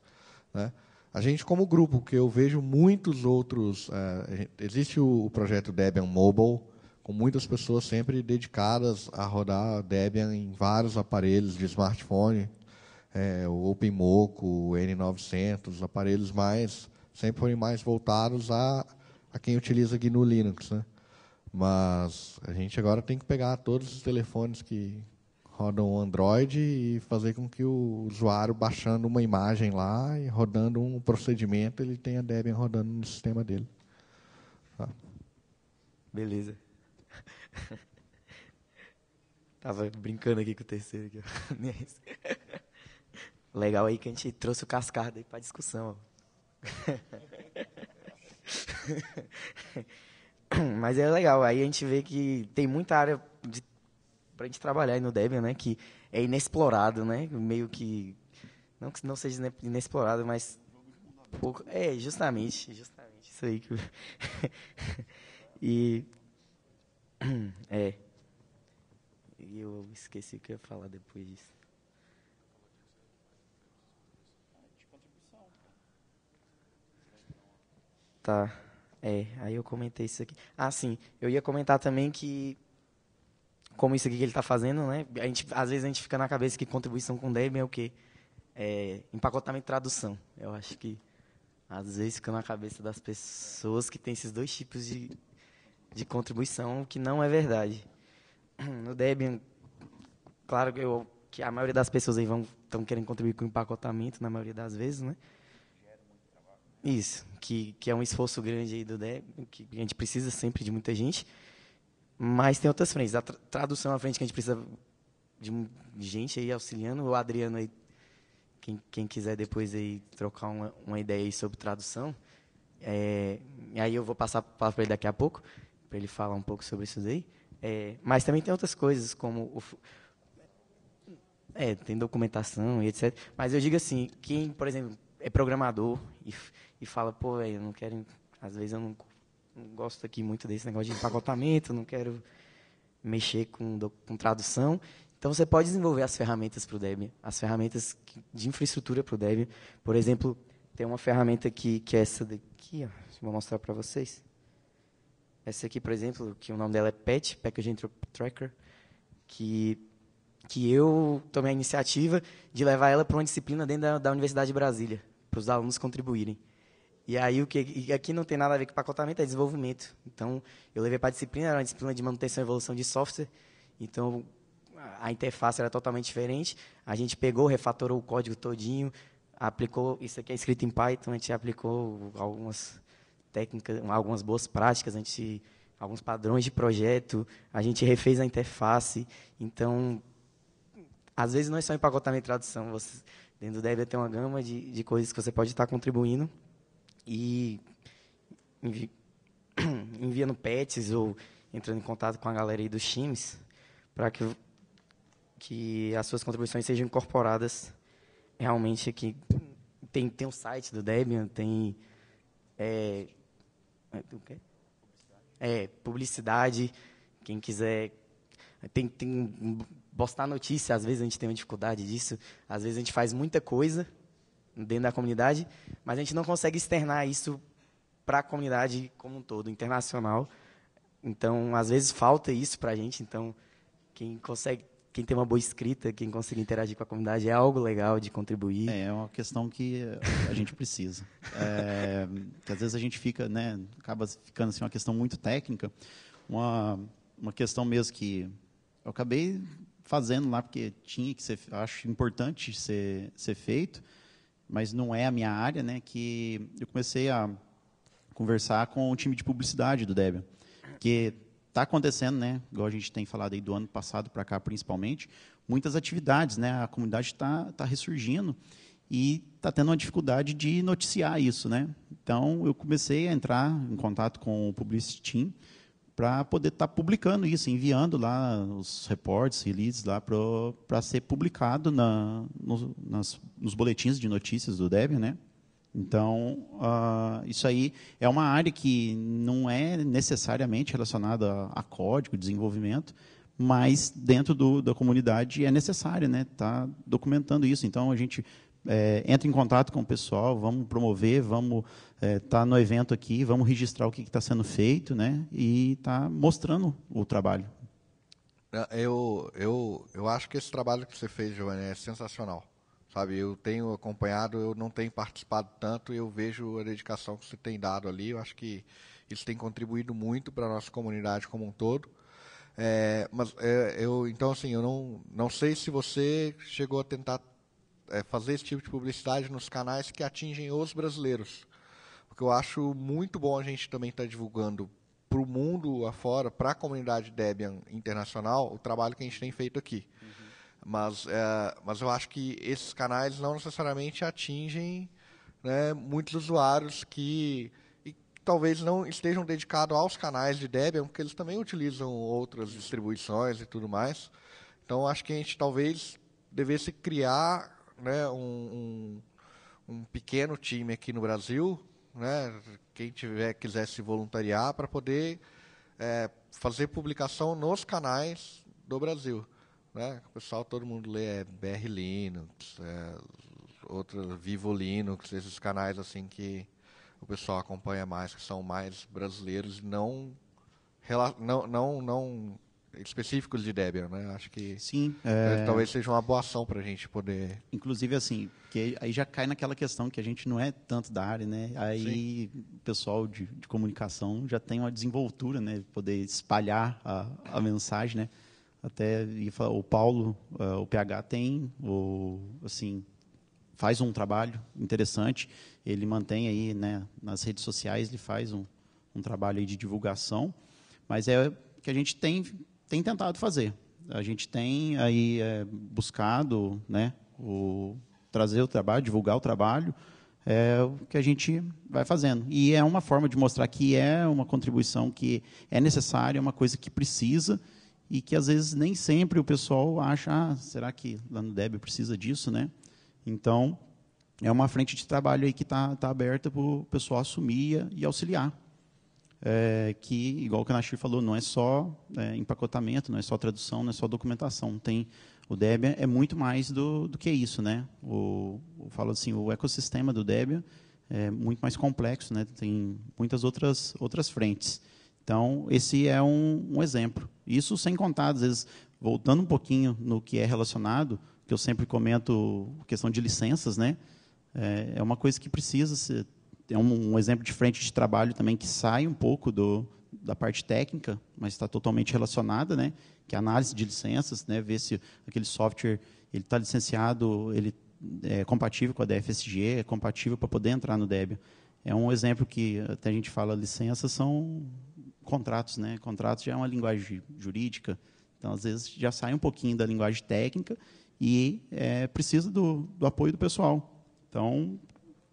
S3: Né? A gente, como grupo, que eu vejo muitos outros. É, existe o, projeto Debian Mobile, com muitas pessoas sempre dedicadas a rodar Debian em vários aparelhos de smartphone, é, o OpenMoco, o N900, aparelhos mais. sempre foram mais voltados a, a quem utiliza GNU Linux. Né? Mas a gente agora tem que pegar todos os telefones que rodam Android e fazer com que o usuário baixando uma imagem lá e rodando um procedimento, ele tenha Debian rodando no sistema dele. Tá.
S4: Beleza. [LAUGHS] Tava brincando aqui com o terceiro aqui, [LAUGHS] [LAUGHS] Legal aí que a gente trouxe o cascado aí para discussão. [CLEARS THROAT] Mas é legal. Aí a gente vê que tem muita área de, pra gente trabalhar aí no Debian, né? Que é inexplorado, né? Meio que... Não que não seja inexplorado, mas... Pouco, é, justamente. Justamente isso aí. Que... [LAUGHS] e... [CLEARS THROAT] É. E eu esqueci o que eu ia falar depois disso. Tá. É, aí eu comentei isso aqui. Ah, sim, eu ia comentar também que como isso aqui que ele está fazendo, né? A gente, às vezes a gente fica na cabeça que contribuição com Debian é o quê? É, empacotamento e tradução. Eu acho que às vezes fica na cabeça das pessoas que tem esses dois tipos de, de contribuição, que não é verdade. [CLEARS THROAT] No Debian, claro que, eu, que a maioria das pessoas aí vão estão querendo contribuir com empacotamento na maioria das vezes, né? Isso, que, que é um esforço grande aí do DEB, que a gente precisa sempre de muita gente, mas tem outras frentes. A tra tradução a frente que a gente precisa de, de gente aí auxiliando, o Adriano aí, quem, quem quiser depois aí trocar uma, uma ideia aí sobre tradução, é, aí eu vou passar para ele daqui a pouco, para ele falar um pouco sobre isso aí É, mas também tem outras coisas, como o, é, tem documentação e etc. Mas eu digo assim, quem, por exemplo, é programador e, e fala, pô, velho, eu não quero. Às vezes eu não, não, gosto aqui muito desse negócio de empacotamento, não quero mexer com, com tradução. Então você pode desenvolver as ferramentas para o Debian, as ferramentas de infraestrutura para o Debian. Por exemplo, tem uma ferramenta aqui que é essa daqui, ó. deixa eu mostrar para vocês. Essa aqui, por exemplo, que o nome dela é PET, Package Tracker, que que eu tomei a iniciativa de levar ela para uma disciplina dentro da, da Universidade de Brasília, para os alunos contribuírem. E aí o que e aqui não tem nada a ver com pacotamento, é desenvolvimento. Então, eu levei para a disciplina, era uma disciplina de manutenção e evolução de software. Então, a interface era totalmente diferente. A gente pegou, refatorou o código todinho, aplicou, isso aqui é escrito em Python, a gente aplicou algumas técnicas, algumas boas práticas, a gente alguns padrões de projeto, a gente refez a interface. Então, às vezes não é só empacotamento e tradução, você, dentro do Debian tem uma gama de, de coisas que você pode estar contribuindo e envi... [CLEARS THROAT] enviando pets ou entrando em contato com a galera aí dos times para que, que as suas contribuições sejam incorporadas realmente aqui. Tem, tem o site do Debian, tem é, é, é publicidade, quem quiser. Tem, tem postar notícia, às vezes a gente tem uma dificuldade disso, às vezes a gente faz muita coisa dentro da comunidade, mas a gente não consegue externar isso para a comunidade como um todo, internacional. Então, às vezes falta isso para a gente. Então, quem consegue, quem tem uma boa escrita, quem consegue interagir com a comunidade é algo legal de contribuir. É, é uma questão que a gente
S1: precisa. É, que às vezes a gente fica, né, acaba ficando assim uma questão muito técnica, uma uma questão mesmo que eu acabei fazendo lá porque tinha que ser, acho importante ser ser feito mas não é a minha área, né? Que eu comecei a conversar com o time de publicidade do Debian, que está acontecendo, né? Igual a gente tem falado aí do ano passado para cá, principalmente, muitas atividades, né? A comunidade está tá ressurgindo e está tendo uma dificuldade de noticiar isso, né? Então eu comecei a entrar em contato com o Publicity Team para poder estar tá publicando isso, enviando lá os reportes, releases lá para ser publicado na, no, nas, nos boletins de notícias do Debian, né? Então, uh, isso aí é uma área que não é necessariamente relacionada a, a código, desenvolvimento, mas dentro do, da comunidade é necessário, né? Tá documentando isso. Então a gente é, entre em contato com o pessoal, vamos promover, vamos estar é, tá no evento aqui, vamos registrar o que está sendo feito, né? E está mostrando o trabalho.
S3: É, eu, eu, eu acho que esse trabalho que você fez, Giovanni, é sensacional. Sabe, eu tenho acompanhado, eu não tenho participado tanto, eu vejo a dedicação que você tem dado ali. Eu acho que isso tem contribuído muito para a nossa comunidade como um todo. É, mas é, eu, então, assim, eu não, não sei se você chegou a tentar é fazer esse tipo de publicidade nos canais que atingem os brasileiros. Porque eu acho muito bom a gente também estar tá divulgando para o mundo afora, para a comunidade Debian internacional, o trabalho que a gente tem feito aqui. Uhum. Mas, é, mas eu acho que esses canais não necessariamente atingem né, muitos usuários que talvez não estejam dedicados aos canais de Debian, porque eles também utilizam outras uhum. distribuições e tudo mais. Então, acho que a gente talvez devesse criar né, um, um, um pequeno time aqui no Brasil, né, quem tiver quiser se voluntariar para poder é, fazer publicação nos canais do Brasil. Né? O pessoal, todo mundo lê é, BR Linux, é, outro, Vivo Linux, esses canais assim que o pessoal acompanha mais, que são mais brasileiros, não, não, não, não específicos de Debian, né? Acho que sim, é... é. talvez seja
S1: uma boa ação para a gente poder. Inclusive assim, que aí já cai naquela questão que a gente não é tanto da área, né? Aí sim. o pessoal de, de, comunicação já tem uma desenvoltura, né? Poder espalhar a, a mensagem, né? Até o Paulo, é, o PH tem, o assim faz um trabalho interessante. Ele mantém aí, né? Nas redes sociais ele faz um, um trabalho de divulgação, mas é que a gente tem tem tentado fazer. A gente tem aí é, buscado né, o, trazer o trabalho, divulgar o trabalho, é o que a gente vai fazendo. E é uma forma de mostrar que é uma contribuição que é necessária, é uma coisa que precisa e que às vezes nem sempre o pessoal acha, ah, será que lá no Deb precisa disso, né? Então, é uma frente de trabalho aí que está tá aberta para o pessoal assumir e auxiliar é, que, igual que a Nashir falou, não é só é, empacotamento, não é só tradução, não é só documentação. Tem o Debian é muito mais do, do que isso, né? O, eu falo assim, o ecossistema do Debian é muito mais complexo, né? Tem muitas outras outras frentes. Então, esse é um, um exemplo. Isso sem contar, às vezes, voltando um pouquinho no que é relacionado, que eu sempre comento questão de licenças, né? É, é uma coisa que precisa ser é um, um exemplo de frente de trabalho também que sai um pouco do, da parte técnica, mas está totalmente relacionada, né? que é a análise de licenças, né? ver se aquele software ele está licenciado, ele é compatível com a DFSG, é compatível para poder entrar no Debian. É um exemplo que até a gente fala licenças são contratos, né? Contratos já é uma linguagem jurídica, então às vezes já sai um pouquinho da linguagem técnica e é, precisa do, do apoio do pessoal. Então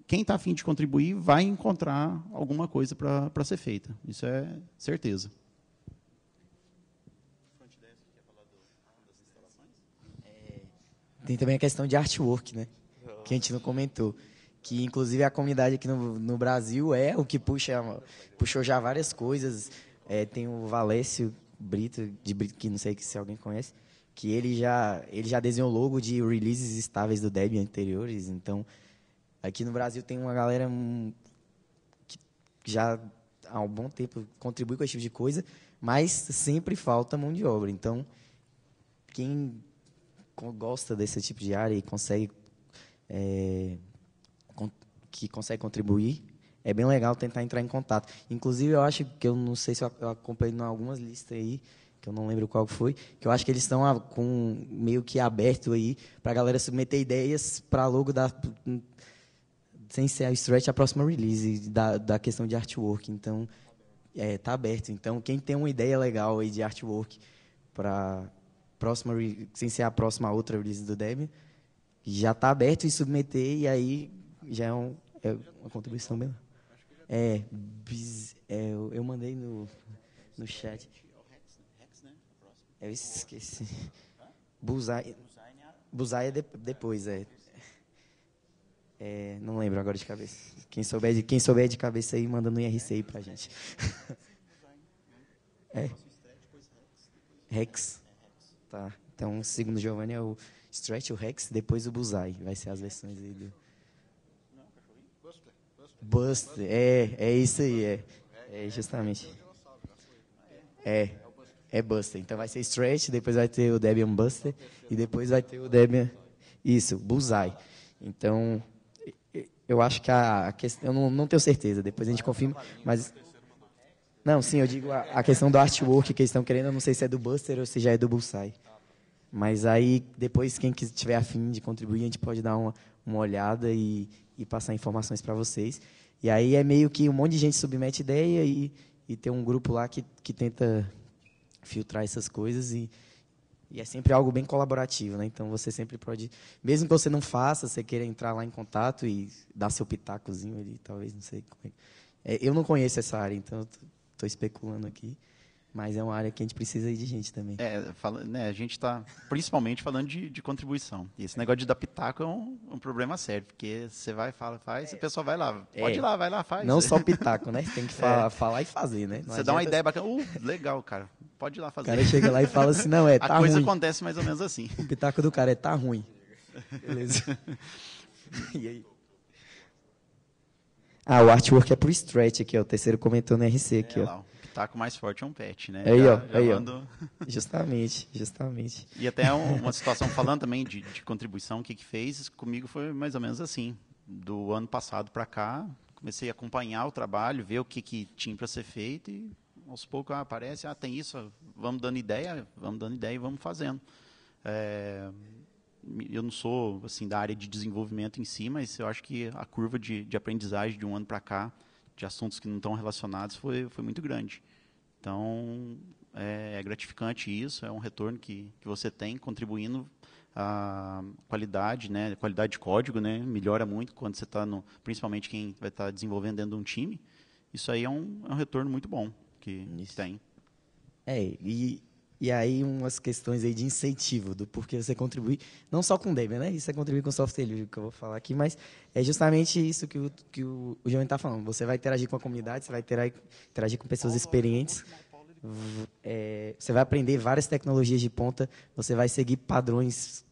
S1: quem está afim de contribuir vai encontrar alguma coisa para ser feita. Isso é certeza.
S4: É, tem também a questão de artwork, né? Que a gente não comentou. Que, inclusive, a comunidade aqui no, no Brasil é o que puxa, puxou já várias coisas. É, tem o Valécio Brito, de Brito, que não sei se alguém conhece, que ele já, ele já desenhou logo de releases estáveis do Debian anteriores. Então, Aqui no Brasil tem uma galera hum, que já há um bom tempo contribui com esse tipo de coisa, mas sempre falta mão de obra. Então, quem gosta desse tipo de área e consegue é, que consegue contribuir, é bem legal tentar entrar em contato. Inclusive, eu acho que eu não sei se eu acompanhei em algumas listas aí, que eu não lembro qual foi, que eu acho que eles estão com meio que aberto aí para a galera submeter ideias para logo dar hum, sem ser a stretch, a próxima release da, da questão de artwork. Então, é, tá aberto. Então, quem tem uma ideia legal aí de artwork para próxima sem ser a próxima outra release do Debian, já tá aberto e submeter e aí já é, um, é uma contribuição melhor. É, biz, é, eu mandei no no chat. Eu esqueci. Bullseye, Bullseye é de, depois, é. É, não lembro agora de cabeça. Quem souber de, quem souber de cabeça aí, manda no IRC aí pra gente. [LAUGHS] é. Rex. Tá. Então, segundo Giovanni, é o Stretch, o Rex, depois o Bullseye. Vai ser as versões aí do. Buster. É, é isso aí, é. É, justamente. É. É Buster. Então vai ser Stretch, depois vai ter o Debian Buster e depois vai ter o Debian. Isso, Bullseye. Então, eu acho que a questão. Eu não, não, tenho certeza, depois a gente confirma, mas. Não, sim, eu digo a, a questão do artwork que eles estão querendo, eu não sei se é do Buster ou se já é do Bullseye. Mas aí, depois, quem tiver afim de contribuir, a gente pode dar uma, uma olhada e, e passar informações para vocês. E aí é meio que um monte de gente submete ideia e, e tem um grupo lá que, que tenta filtrar essas coisas e, e é sempre algo bem colaborativo, né? Então você sempre pode, mesmo que você não faça, você queira entrar lá em contato e dar seu pitacozinho ali, talvez, não sei. É. É, eu não conheço essa área, então estou especulando aqui. Mas é uma área que a gente precisa de gente também.
S1: É, fala, né, a gente está principalmente falando de, de contribuição. E esse negócio de dar pitaco é um, um problema sério, porque você vai, fala, faz, é. o pessoal vai lá. É. Pode é. ir lá, vai lá, faz. Não só pitaco, né? Tem que [LAUGHS] falar, é. falar e fazer, né? você dá uma ideia bacana, uh, legal, cara, pode ir lá fazer. O cara chega lá e fala assim, não, é, tá ruim. A coisa ruim. acontece mais ou menos assim.
S4: O pitaco do cara é, tá ruim.
S1: Beleza. [LAUGHS] e aí?
S4: Ah, o artwork é pro stretch aqui, ó, o terceiro comentou no RC é, aqui, ó. Lá,
S1: ó taco mais forte é um pet,
S4: né? Aí, já, ó, já aí, mando... ó. [LAUGHS] Justamente, justamente.
S1: E até [LAUGHS] uma situação falando também de, de contribuição, o que, que fez comigo foi mais ou menos assim. Do ano passado para cá, comecei a acompanhar o trabalho, ver o que, que tinha para ser feito e aos poucos ah, aparece, ah, tem isso, vamos dando ideia, vamos dando ideia e vamos fazendo. É, eu não sou assim da área de desenvolvimento em si, mas eu acho que a curva de, de aprendizagem de um ano para cá, de assuntos que não estão relacionados, foi, foi muito grande. Então, é, é, gratificante isso, é um retorno que, que você tem contribuindo a qualidade, né, qualidade de código, né, melhora muito quando você está no, principalmente quem vai estar tá desenvolvendo dentro de um time. Isso aí é um, é um retorno muito bom que isso. tem.
S4: É, e e aí umas questões aí de incentivo, do porquê você contribuir, não só com Debian, né? Isso é contribuir com software livre, que eu vou falar aqui, mas é justamente isso que o, que o, o João está falando. Você vai interagir com a comunidade, você vai interagir com pessoas experientes, é, você vai aprender várias tecnologias de ponta, você vai seguir padrões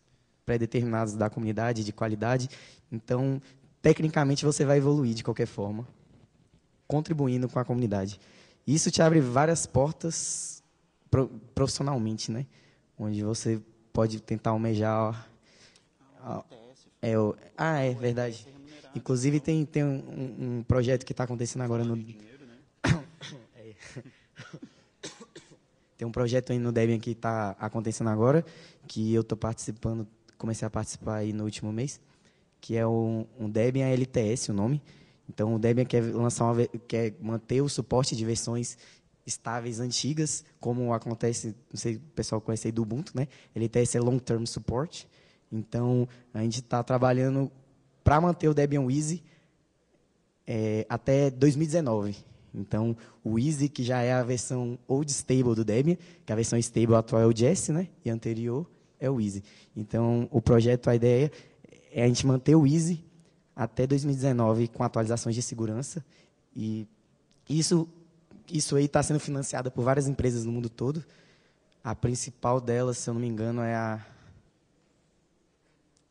S4: pré-determinados da comunidade, de qualidade. Então, tecnicamente, você vai evoluir de qualquer forma, contribuindo com a comunidade. Isso te abre várias portas profissionalmente, né? Onde você pode tentar almejar. é, o, ah, é verdade. Inclusive tem, tem um, um projeto que está acontecendo agora no. [COUGHS] É. [COUGHS] Tem um projeto aí no Debian que está acontecendo agora, que eu estou participando, comecei a participar aí no último mês, que é um, um Debian LTS, o nome. Então, o Debian quer, lançar uma, quer manter o suporte de versões estáveis antigas, como acontece, não sei o pessoal conhece aí do Ubuntu, né? Ele tem esse long term support. Então, a gente está trabalhando para manter o Debian Easy eh, é, até 2019. Então, o Easy, que já é a versão old stable do Debian, que é a versão stable atual é o Jest, né? E anterior é o Easy. Então, o projeto, a ideia é a gente manter o Easy até 2019 com atualizações de segurança. E isso isso aí está sendo financiada por várias empresas no mundo todo. A principal delas, se eu não me engano, é a.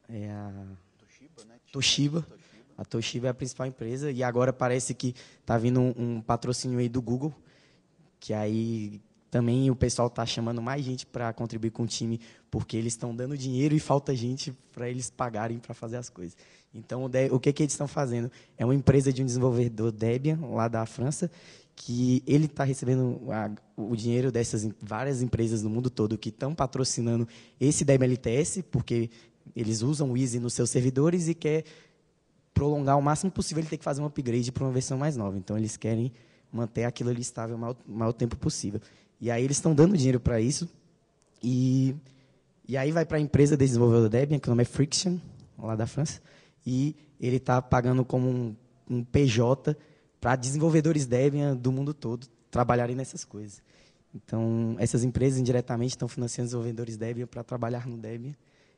S4: É a. Toshiba, né? A Toshiba é a principal empresa. E agora parece que está vindo um, um, patrocínio aí do Google, que aí também o pessoal está chamando mais gente para contribuir com o time, porque eles estão dando dinheiro e falta gente para eles pagarem para fazer as coisas. Então, o que, que eles estão fazendo? É uma empresa de um desenvolvedor Debian, lá da França, que ele está recebendo a, o dinheiro dessas várias empresas no mundo todo que estão patrocinando esse da MLTS, porque eles usam o Easy nos seus servidores e quer prolongar o máximo possível, ele tem que fazer um upgrade para uma versão mais nova. Então, eles querem manter aquilo ali estável o maior, maior tempo possível. E aí, eles estão dando dinheiro para isso. E, e aí, vai para a empresa desenvolvedora Debian, que o nome é Friction, lá da França. E ele está pagando como um, um PJ para desenvolvedores Debian eh, do mundo todo trabalharem nessas coisas. Então, essas empresas indiretamente estão financiando desenvolvedores Debian para trabalhar no Debian,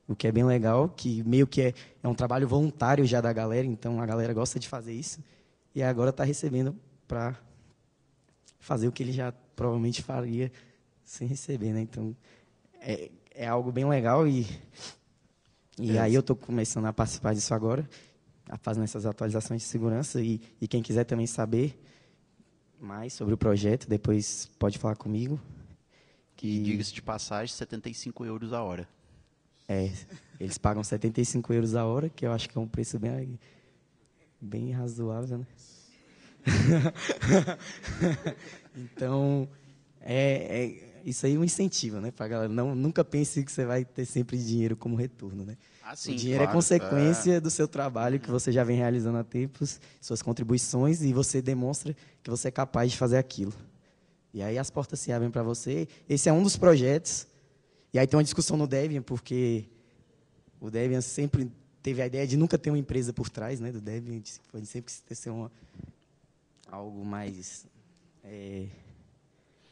S4: o que é bem legal, que meio que é, é um trabalho voluntário já da galera, então a galera gosta de fazer isso, e agora está recebendo para fazer o que ele já provavelmente faria sem receber, né? Então, é, é algo bem legal e, e é. aí eu estou começando a participar disso agora. Tá fazendo essas atualizações de segurança. E, e quem quiser também saber mais sobre o projeto, depois pode falar comigo.
S1: Que... E diga-se de passagem, 75 euros a hora. É, eles
S4: pagam 75 euros a hora, que eu acho que é um preço bem, bem razoável, né? [LAUGHS] então, é, é, isso aí é um incentivo, né, para galera. Não, nunca pense que você vai ter sempre dinheiro como retorno, né? Ah, o dinheiro é claro. é consequência é. do seu trabalho que você já vem realizando há tempos, suas contribuições, e você demonstra que você é capaz de fazer aquilo. E aí as portas se abrem para você. Esse é um dos projetos. E aí tem uma discussão no Debian, porque o Debian sempre teve a ideia de nunca ter uma empresa por trás né, do Debian. Foi sempre que ser uma, algo mais... É,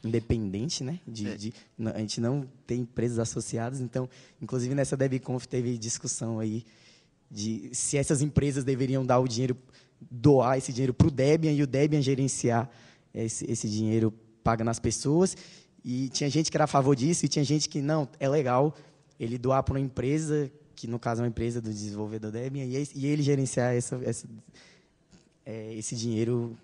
S4: independente, né? De, é. de, a gente não tem empresas associadas, então, inclusive nessa DevConf teve discussão aí de se essas empresas deveriam dar o dinheiro, doar esse dinheiro para o Debian e o Debian gerenciar esse, esse dinheiro paga nas pessoas. E tinha gente que era a favor disso e tinha gente que, não, é legal ele doar para uma empresa, que no caso é uma empresa do desenvolvedor Debian, e, e ele gerenciar essa, essa, é, esse dinheiro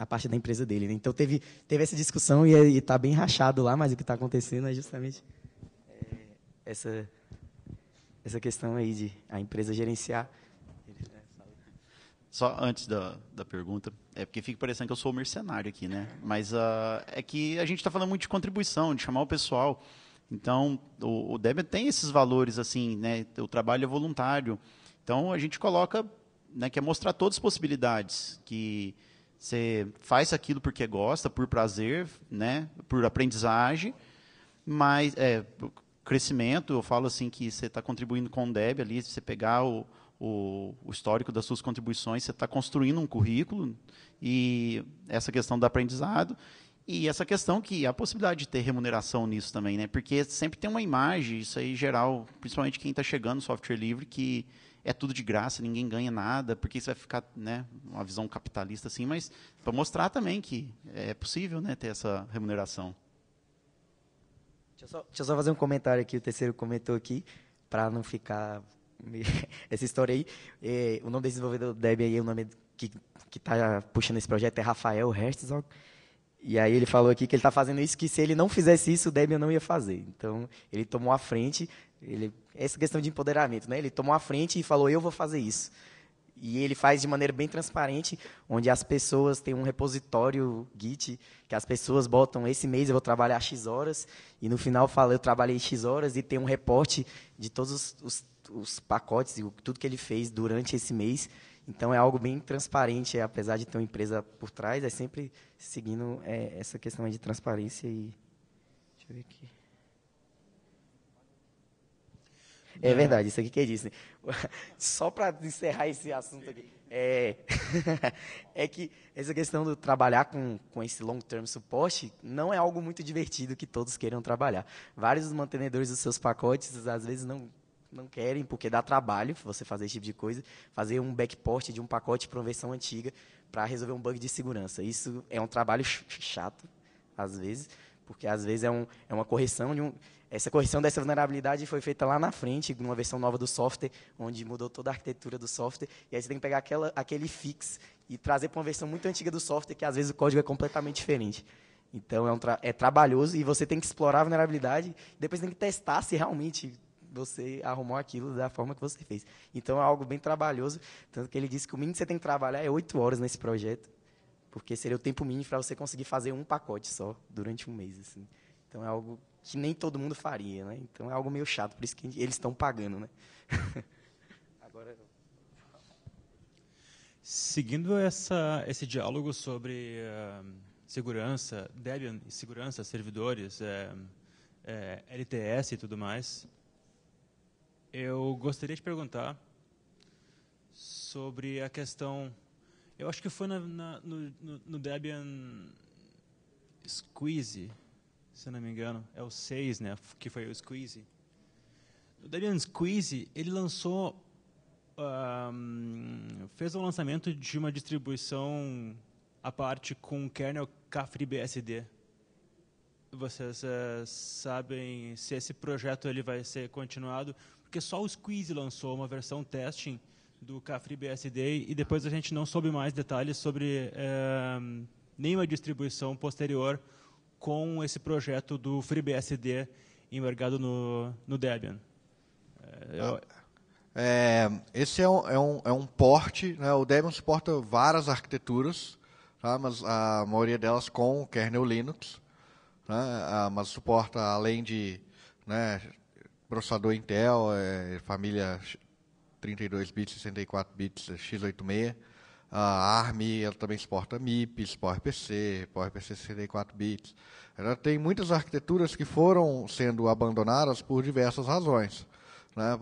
S4: a parte da empresa dele. Né? Então teve, teve essa discussão e está bem rachado lá, mas o que está acontecendo é justamente é, essa, essa questão aí de a empresa gerenciar. Só antes
S1: da, da pergunta, é porque fica parecendo que eu sou mercenário aqui, né? Mas uh, é que a gente está falando muito de contribuição, de chamar o pessoal. Então, o, o Debian tem esses valores, assim, né? O trabalho é voluntário. Então, a gente coloca, né, quer mostrar todas as possibilidades que você faz aquilo porque gosta, por prazer, né? Por aprendizagem, mas é, crescimento. Eu falo assim que você está contribuindo com o Deb ali. Se você pegar o, o, o, histórico das suas contribuições, você está construindo um currículo e essa questão do aprendizado e essa questão que a possibilidade de ter remuneração nisso também, né? Porque sempre tem uma imagem, isso aí geral, principalmente quem está chegando no software livre, que é tudo de graça, ninguém ganha nada, porque isso vai ficar, né, uma visão capitalista assim, mas para mostrar também que é possível, né, ter essa remuneração.
S4: Deixa eu só, deixa eu só fazer um comentário aqui, o terceiro comentou aqui, para não ficar [LAUGHS] essa história aí. É, o nome desse desenvolvedor Debian o nome que que está puxando esse projeto é Rafael Herzog e aí ele falou aqui que ele está fazendo isso, que se ele não fizesse isso, o Debian não ia fazer. Então, ele tomou a frente, ele, essa questão de empoderamento, né? ele tomou a frente e falou, eu vou fazer isso. E ele faz de maneira bem transparente, onde as pessoas têm um repositório Git, que as pessoas botam, esse mês eu vou trabalhar X horas, e no final fala, eu trabalhei X horas, e tem um reporte de todos os, os, os pacotes e tudo que ele fez durante esse mês, então é algo bem transparente, é, apesar de ter uma empresa por trás, é sempre seguindo é, essa questão de transparência e. Deixa eu ver aqui.
S1: É verdade, isso aqui que é Disney.
S4: Né? [LAUGHS] Só para encerrar esse assunto aqui. É, [LAUGHS] é que essa questão do trabalhar com, com esse long-term suporte não é algo muito divertido que todos queiram trabalhar. Vários dos mantenedores dos seus pacotes, às vezes, não não querem, porque dá trabalho você fazer esse tipo de coisa, fazer um backport de um pacote para uma versão antiga para resolver um bug de segurança. Isso é um trabalho chato, às vezes, porque às vezes é, um, é uma correção de um. Essa correção dessa vulnerabilidade foi feita lá na frente, numa versão nova do software, onde mudou toda a arquitetura do software, e aí você tem que pegar aquela, aquele fix e trazer para uma versão muito antiga do software, que às vezes o código é completamente diferente. Então é, um tra é trabalhoso e você tem que explorar a vulnerabilidade, depois tem que testar se realmente você arrumou aquilo da forma que você fez. Então é algo bem trabalhoso, tanto que ele disse que o mínimo que você tem que trabalhar é oito horas nesse projeto, porque seria o tempo mínimo para você conseguir fazer um pacote só durante um mês. Assim. Então é algo que nem todo mundo faria, né? Então é algo meio chato, por isso que eles estão pagando, né? [LAUGHS] Agora Seguindo
S7: essa, esse diálogo sobre uh, segurança, Debian e segurança, servidores, é, eh, é, eh, LTS e tudo mais, eu gostaria de perguntar sobre a questão. Eu acho que foi na, na, no, no, Debian Squeeze, se não me engano. É o 6, né? Que foi o Squeeze. O Debian Squeeze, ele lançou. Um, fez o um lançamento de uma distribuição à parte com o kernel KFreeBSD. Vocês uh, sabem se esse projeto ele vai ser continuado? porque só o Squeeze lançou uma versão testing do FreeBSD e depois a gente não soube mais detalhes sobre é, nenhuma distribuição posterior com esse projeto do FreeBSD embargado no, no Debian. É,
S3: eu... é, esse é um, é um, é um porte, né? o Debian suporta várias arquiteturas, tá? mas a maioria delas com o kernel Linux, né? Ah, mas suporta além de né, processador Intel, é, família 32 bits, 64 bits, é, x86. A ARM, ela também exporta MIPS, PowerPC, PowerPC 64 bits. Ela tem muitas arquiteturas que foram sendo abandonadas por diversas razões, né?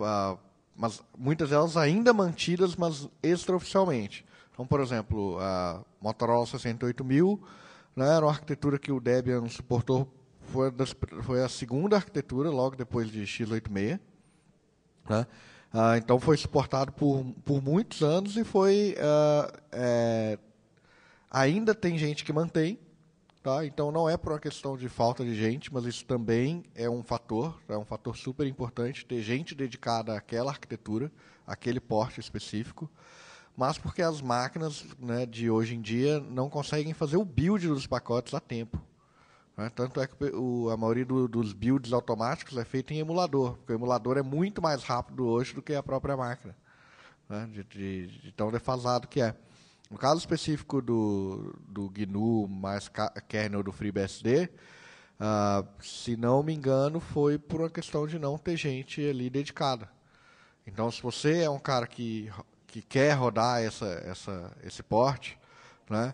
S3: mas muitas delas ainda mantidas, mas extraoficialmente. Então, por exemplo, a Motorola 68000 né, era uma arquitetura que o Debian suportou foi, das, foi a segunda arquitetura, logo depois de x86. Né? Ah, então foi suportado por, por muitos anos e foi. Ah, é, ainda tem gente que mantém, tá? então não é por uma questão de falta de gente, mas isso também é um fator, é um fator super importante ter gente dedicada àquela arquitetura, àquele porte específico, mas porque as máquinas né, de hoje em dia não conseguem fazer o build dos pacotes a tempo. Né? Tanto é que o, a maioria do, dos builds automáticos é feita em emulador, porque o emulador é muito mais rápido hoje do que a própria máquina, né? de, de, de, tão defasado que é. No caso específico do, do GNU mais kernel do FreeBSD, ah, se não me engano, foi por uma questão de não ter gente ali dedicada. Então, se você é um cara que, que quer rodar essa, essa, esse porte, né,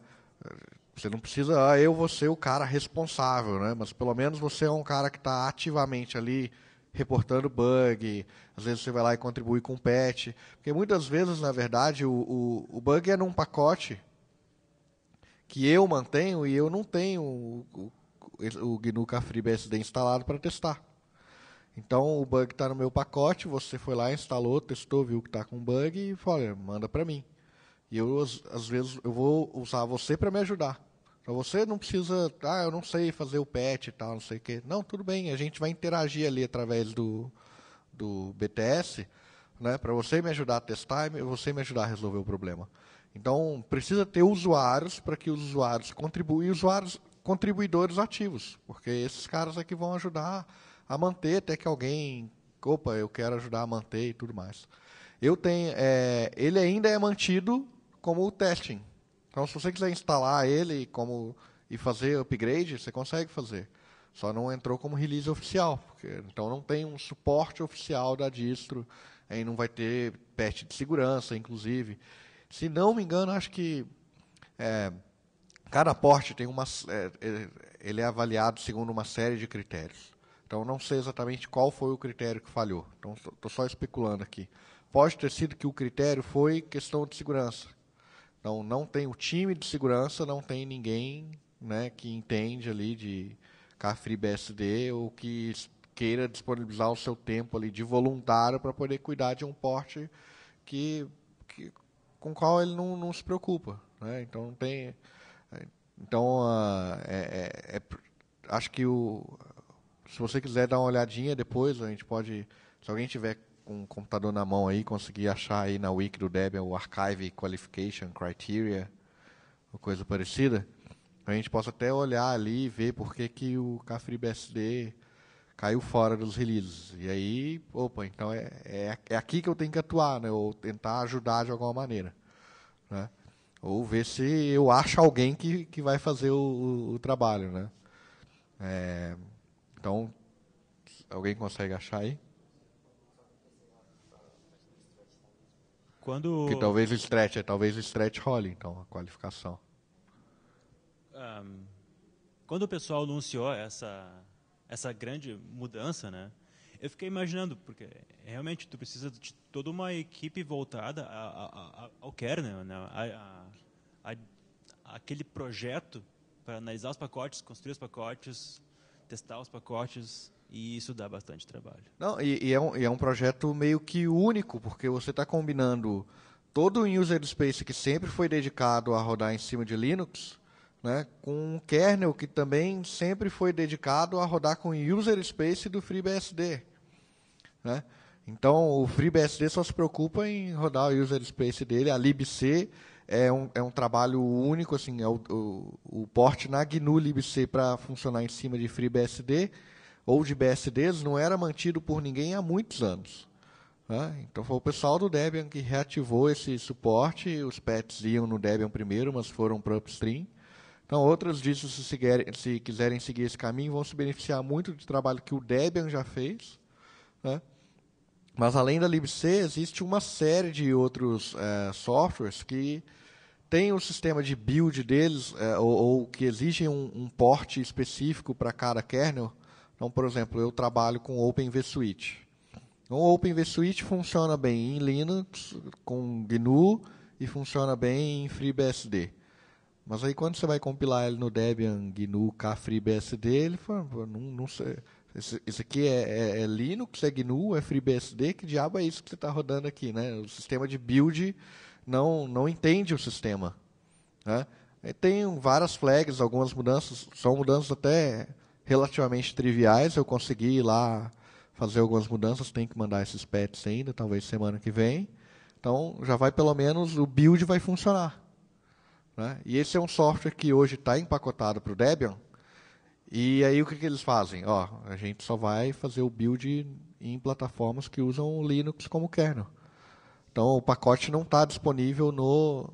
S3: você não precisa, ah, eu vou ser o cara responsável, né? Mas pelo menos você é um cara que está ativamente ali reportando bug, às vezes você vai lá e contribui com patch. Porque muitas vezes, na verdade, o, o, o bug é num pacote que eu mantenho e eu não tenho o, o, o GNU Cafri instalado para testar. Então o bug está no meu pacote, você foi lá, instalou, testou, viu que está com bug e olha, manda para mim. E eu às vezes eu vou usar você para me ajudar. Pra você não precisa, ah, eu não sei fazer o patch e tal, não sei o quê. Não, tudo bem, a gente vai interagir ali através do, do BTS, né, para você me ajudar a testar e você me ajudar a resolver o problema. Então, precisa ter usuários para que os usuários contribuam, e usuários contribuidores ativos, porque esses caras é que vão ajudar a manter até que alguém, opa, eu quero ajudar a manter e tudo mais. Eu tenho, é, ele ainda é mantido como o testing, então, se você quiser instalar ele como, e fazer upgrade, você consegue fazer. Só não entrou como release oficial. Porque, então, não tem um suporte oficial da distro. Aí não vai ter patch de segurança, inclusive. Se não me engano, acho que é, cada porte tem uma, é, é ele é avaliado segundo uma série de critérios. Então, não sei exatamente qual foi o critério que falhou. Então, estou só especulando aqui. Pode ter sido que o critério foi questão de segurança então não tem o time de segurança, não tem ninguém né, que entende ali de Cafri BSD ou que queira disponibilizar o seu tempo ali de voluntário para poder cuidar de um porte que, que com o qual ele não, não se preocupa. Né? Então não tem. É, então uh, é, é, é, acho que o, se você quiser dar uma olhadinha depois, a gente pode. Se alguém tiver com um computador na mão aí, conseguir achar aí na wiki do Debian o Archive Qualification Criteria, ou coisa parecida, a gente possa até olhar ali e ver por que, que o KFreeBSD caiu fora dos releases. E aí, opa, então é, é, é, aqui que eu tenho que atuar, né? ou tentar ajudar de alguma maneira. Né? Ou ver se eu acho alguém que, que vai fazer o, o trabalho. Né? É, então, alguém consegue achar aí?
S7: Quando... Que talvez o
S3: stretch, é, talvez o stretch role, então, a qualificação.
S7: Um, quando o pessoal anunciou essa, essa grande mudança, né? Eu fiquei imaginando, porque realmente tu precisa de toda uma equipe voltada a, a, a, ao kernel, né? né aquele projeto para analisar os pacotes, construir os pacotes, testar os pacotes, e isso dá bastante trabalho.
S3: Não, e, e, é, um, e é um projeto meio que único, porque você está combinando todo o user space que sempre foi dedicado a rodar em cima de Linux, né, com um kernel que também sempre foi dedicado a rodar com o user space do FreeBSD. Né? Então, o FreeBSD só se preocupa em rodar o user space dele, a libc é um, é um trabalho único, assim, é o, o, o port na GNU libc para funcionar em cima de FreeBSD, ou de BSDs não era mantido por ninguém há muitos anos. Né? Então foi o pessoal do Debian que reativou esse suporte, os pets iam no Debian primeiro, mas foram para o upstream. Então outras disso, se, seguirem, se quiserem seguir esse caminho, vão se beneficiar muito do trabalho que o Debian já fez. Né? Mas além da libc, existe uma série de outros é, softwares que têm o sistema de build deles, é, ou, ou, que exigem um, um porte específico para cada kernel, então, por exemplo, eu trabalho com OpenVSwitch. O então, OpenVSwitch funciona bem em Linux, com GNU e funciona bem em FreeBSD. Mas aí quando você vai compilar ele no Debian, GNU, FreeBSD, ele fala, não, não sei. Esse, esse aqui é, é, é, Linux, é GNU, é FreeBSD, que diabo é isso que você está rodando aqui, né? O sistema de build não, não entende o sistema. Né? tem várias flags, algumas mudanças, são mudanças até relativamente triviais. Eu consegui ir lá fazer algumas mudanças, tem que mandar esses pets ainda, talvez semana que vem. Então, já vai pelo menos, o build vai funcionar. Né? E esse é um software que hoje está empacotado para o Debian. E aí, o que, que eles fazem? Ó, a gente só vai fazer o build em plataformas que usam o Linux como kernel. Então, o pacote não está disponível no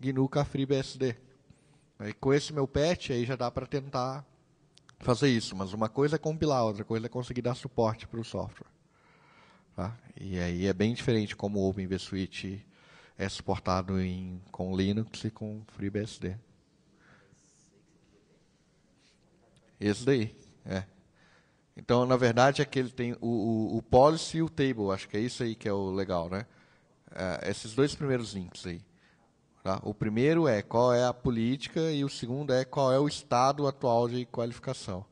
S3: GNU Cafri BSD. com esse meu patch, aí já dá para tentar fazer isso, mas uma coisa é compilar, outra coisa é conseguir dar suporte para o software. Tá? E aí é bem diferente como o OpenVSuite é suportado em, com Linux e com FreeBSD. Esse daí, é. Então, na verdade, é que ele tem o, o, o policy e o table, acho que é isso aí que é o legal, né? Uh, esses dois primeiros links aí. Tá? O primeiro é qual é a política e o segundo é qual é o estado atual de qualificação.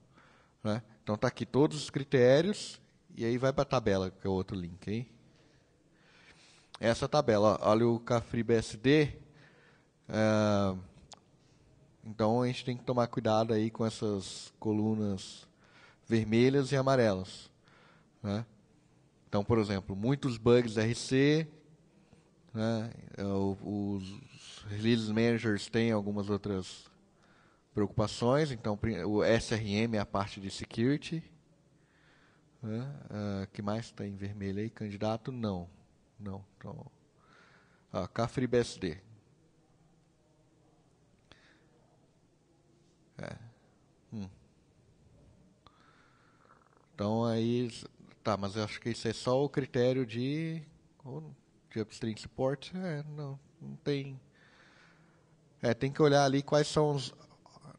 S3: Né? Então está aqui todos os critérios e aí vai para a tabela, que é o outro link. Hein? Essa tabela, ó, olha o Cafri BSD. É, então a gente tem que tomar cuidado aí com essas colunas vermelhas e amarelas. Né? Então, por exemplo, muitos bugs RC, né? É, os, release managers têm algumas outras preocupações. Então, o SRM é a parte de security. O né? ah, que mais está em vermelho aí? Candidato? Não. Não. Então, ah, CAFRI-BSD. É. Hum. Então, aí... Tá, mas eu acho que isso é só o critério de... De upstream support? É, não. Não tem é, tem que olhar ali quais são os,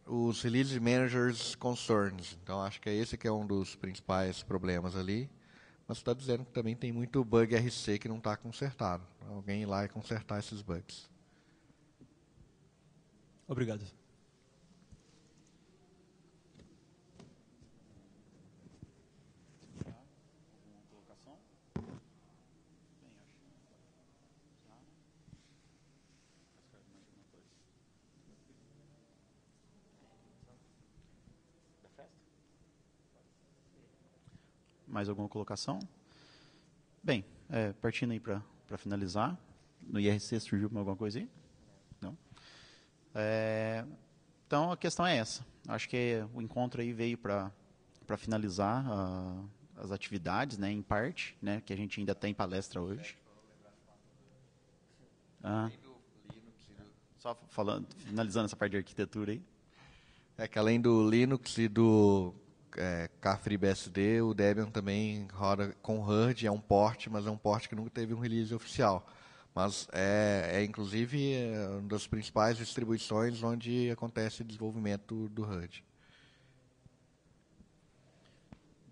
S3: os release managers concerns. Então acho que é esse que é um dos principais problemas ali. Mas está dizendo que também tem muito bug RC que não está consertado. Alguém ir lá e consertar esses bugs.
S7: Obrigado.
S1: Mais alguma colocação? Bem, é, partindo aí para finalizar, no IRC surgiu alguma coisa aí? Não? É, então, a questão é essa. Acho que o encontro aí veio para finalizar a, ah, as atividades, né, em parte, né, que a gente ainda tem palestra hoje. Ah. Só falando, finalizando essa parte de arquitetura aí. É que além do Linux e do
S3: é, BSD, o Debian também roda com HUD, é um port, mas é um port que nunca teve um release oficial. Mas é, é inclusive é uma das principais
S1: distribuições onde acontece o desenvolvimento do HUD.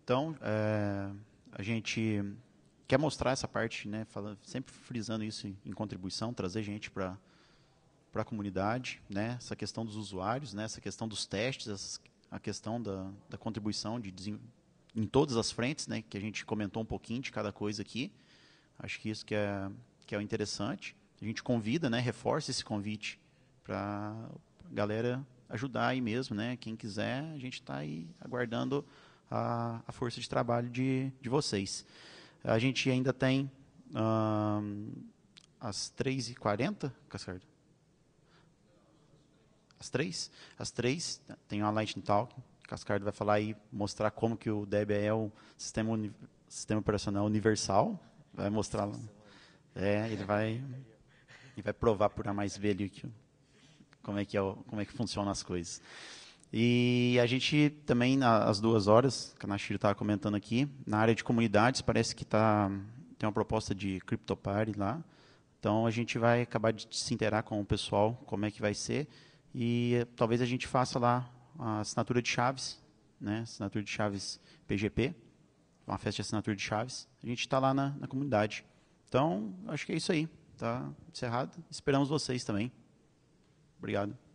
S1: Então, é, a gente quer mostrar essa parte, né, falando, sempre frisando isso em, contribuição, trazer gente para para a comunidade, né? Essa questão dos usuários, né? Essa questão dos testes, essas, a questão da, da contribuição de em todas as frentes, né, que a gente comentou um pouquinho de cada coisa aqui. Acho que isso que é, que é o interessante. A gente convida, né, reforça esse convite para a galera ajudar aí mesmo, né? Quem quiser, a gente está aí aguardando a, a, força de trabalho de, de vocês. A gente ainda tem hum, às 3h40, Cascardo? As três? As três. Tem uma Lightning Talk. Cascardo vai falar e mostrar como que o Debian é o sistema, uni, sistema operacional universal. Vai mostrar. É, ele vai, ele vai provar por A mais velho ali que, como, é que é, como é que funcionam as coisas. E a gente também, às duas horas, que a Nashiro estava comentando aqui, na área de comunidades, parece que tá, tem uma proposta de CryptoParty lá. Então, a gente vai acabar de se interar com o pessoal, como é que vai ser. E talvez a gente faça lá a assinatura de chaves, né? Assinatura de chaves PGP, uma festa de assinatura de chaves. A gente está lá na, na comunidade. Então, acho que é isso aí. Tá encerrado. Esperamos vocês também. Obrigado.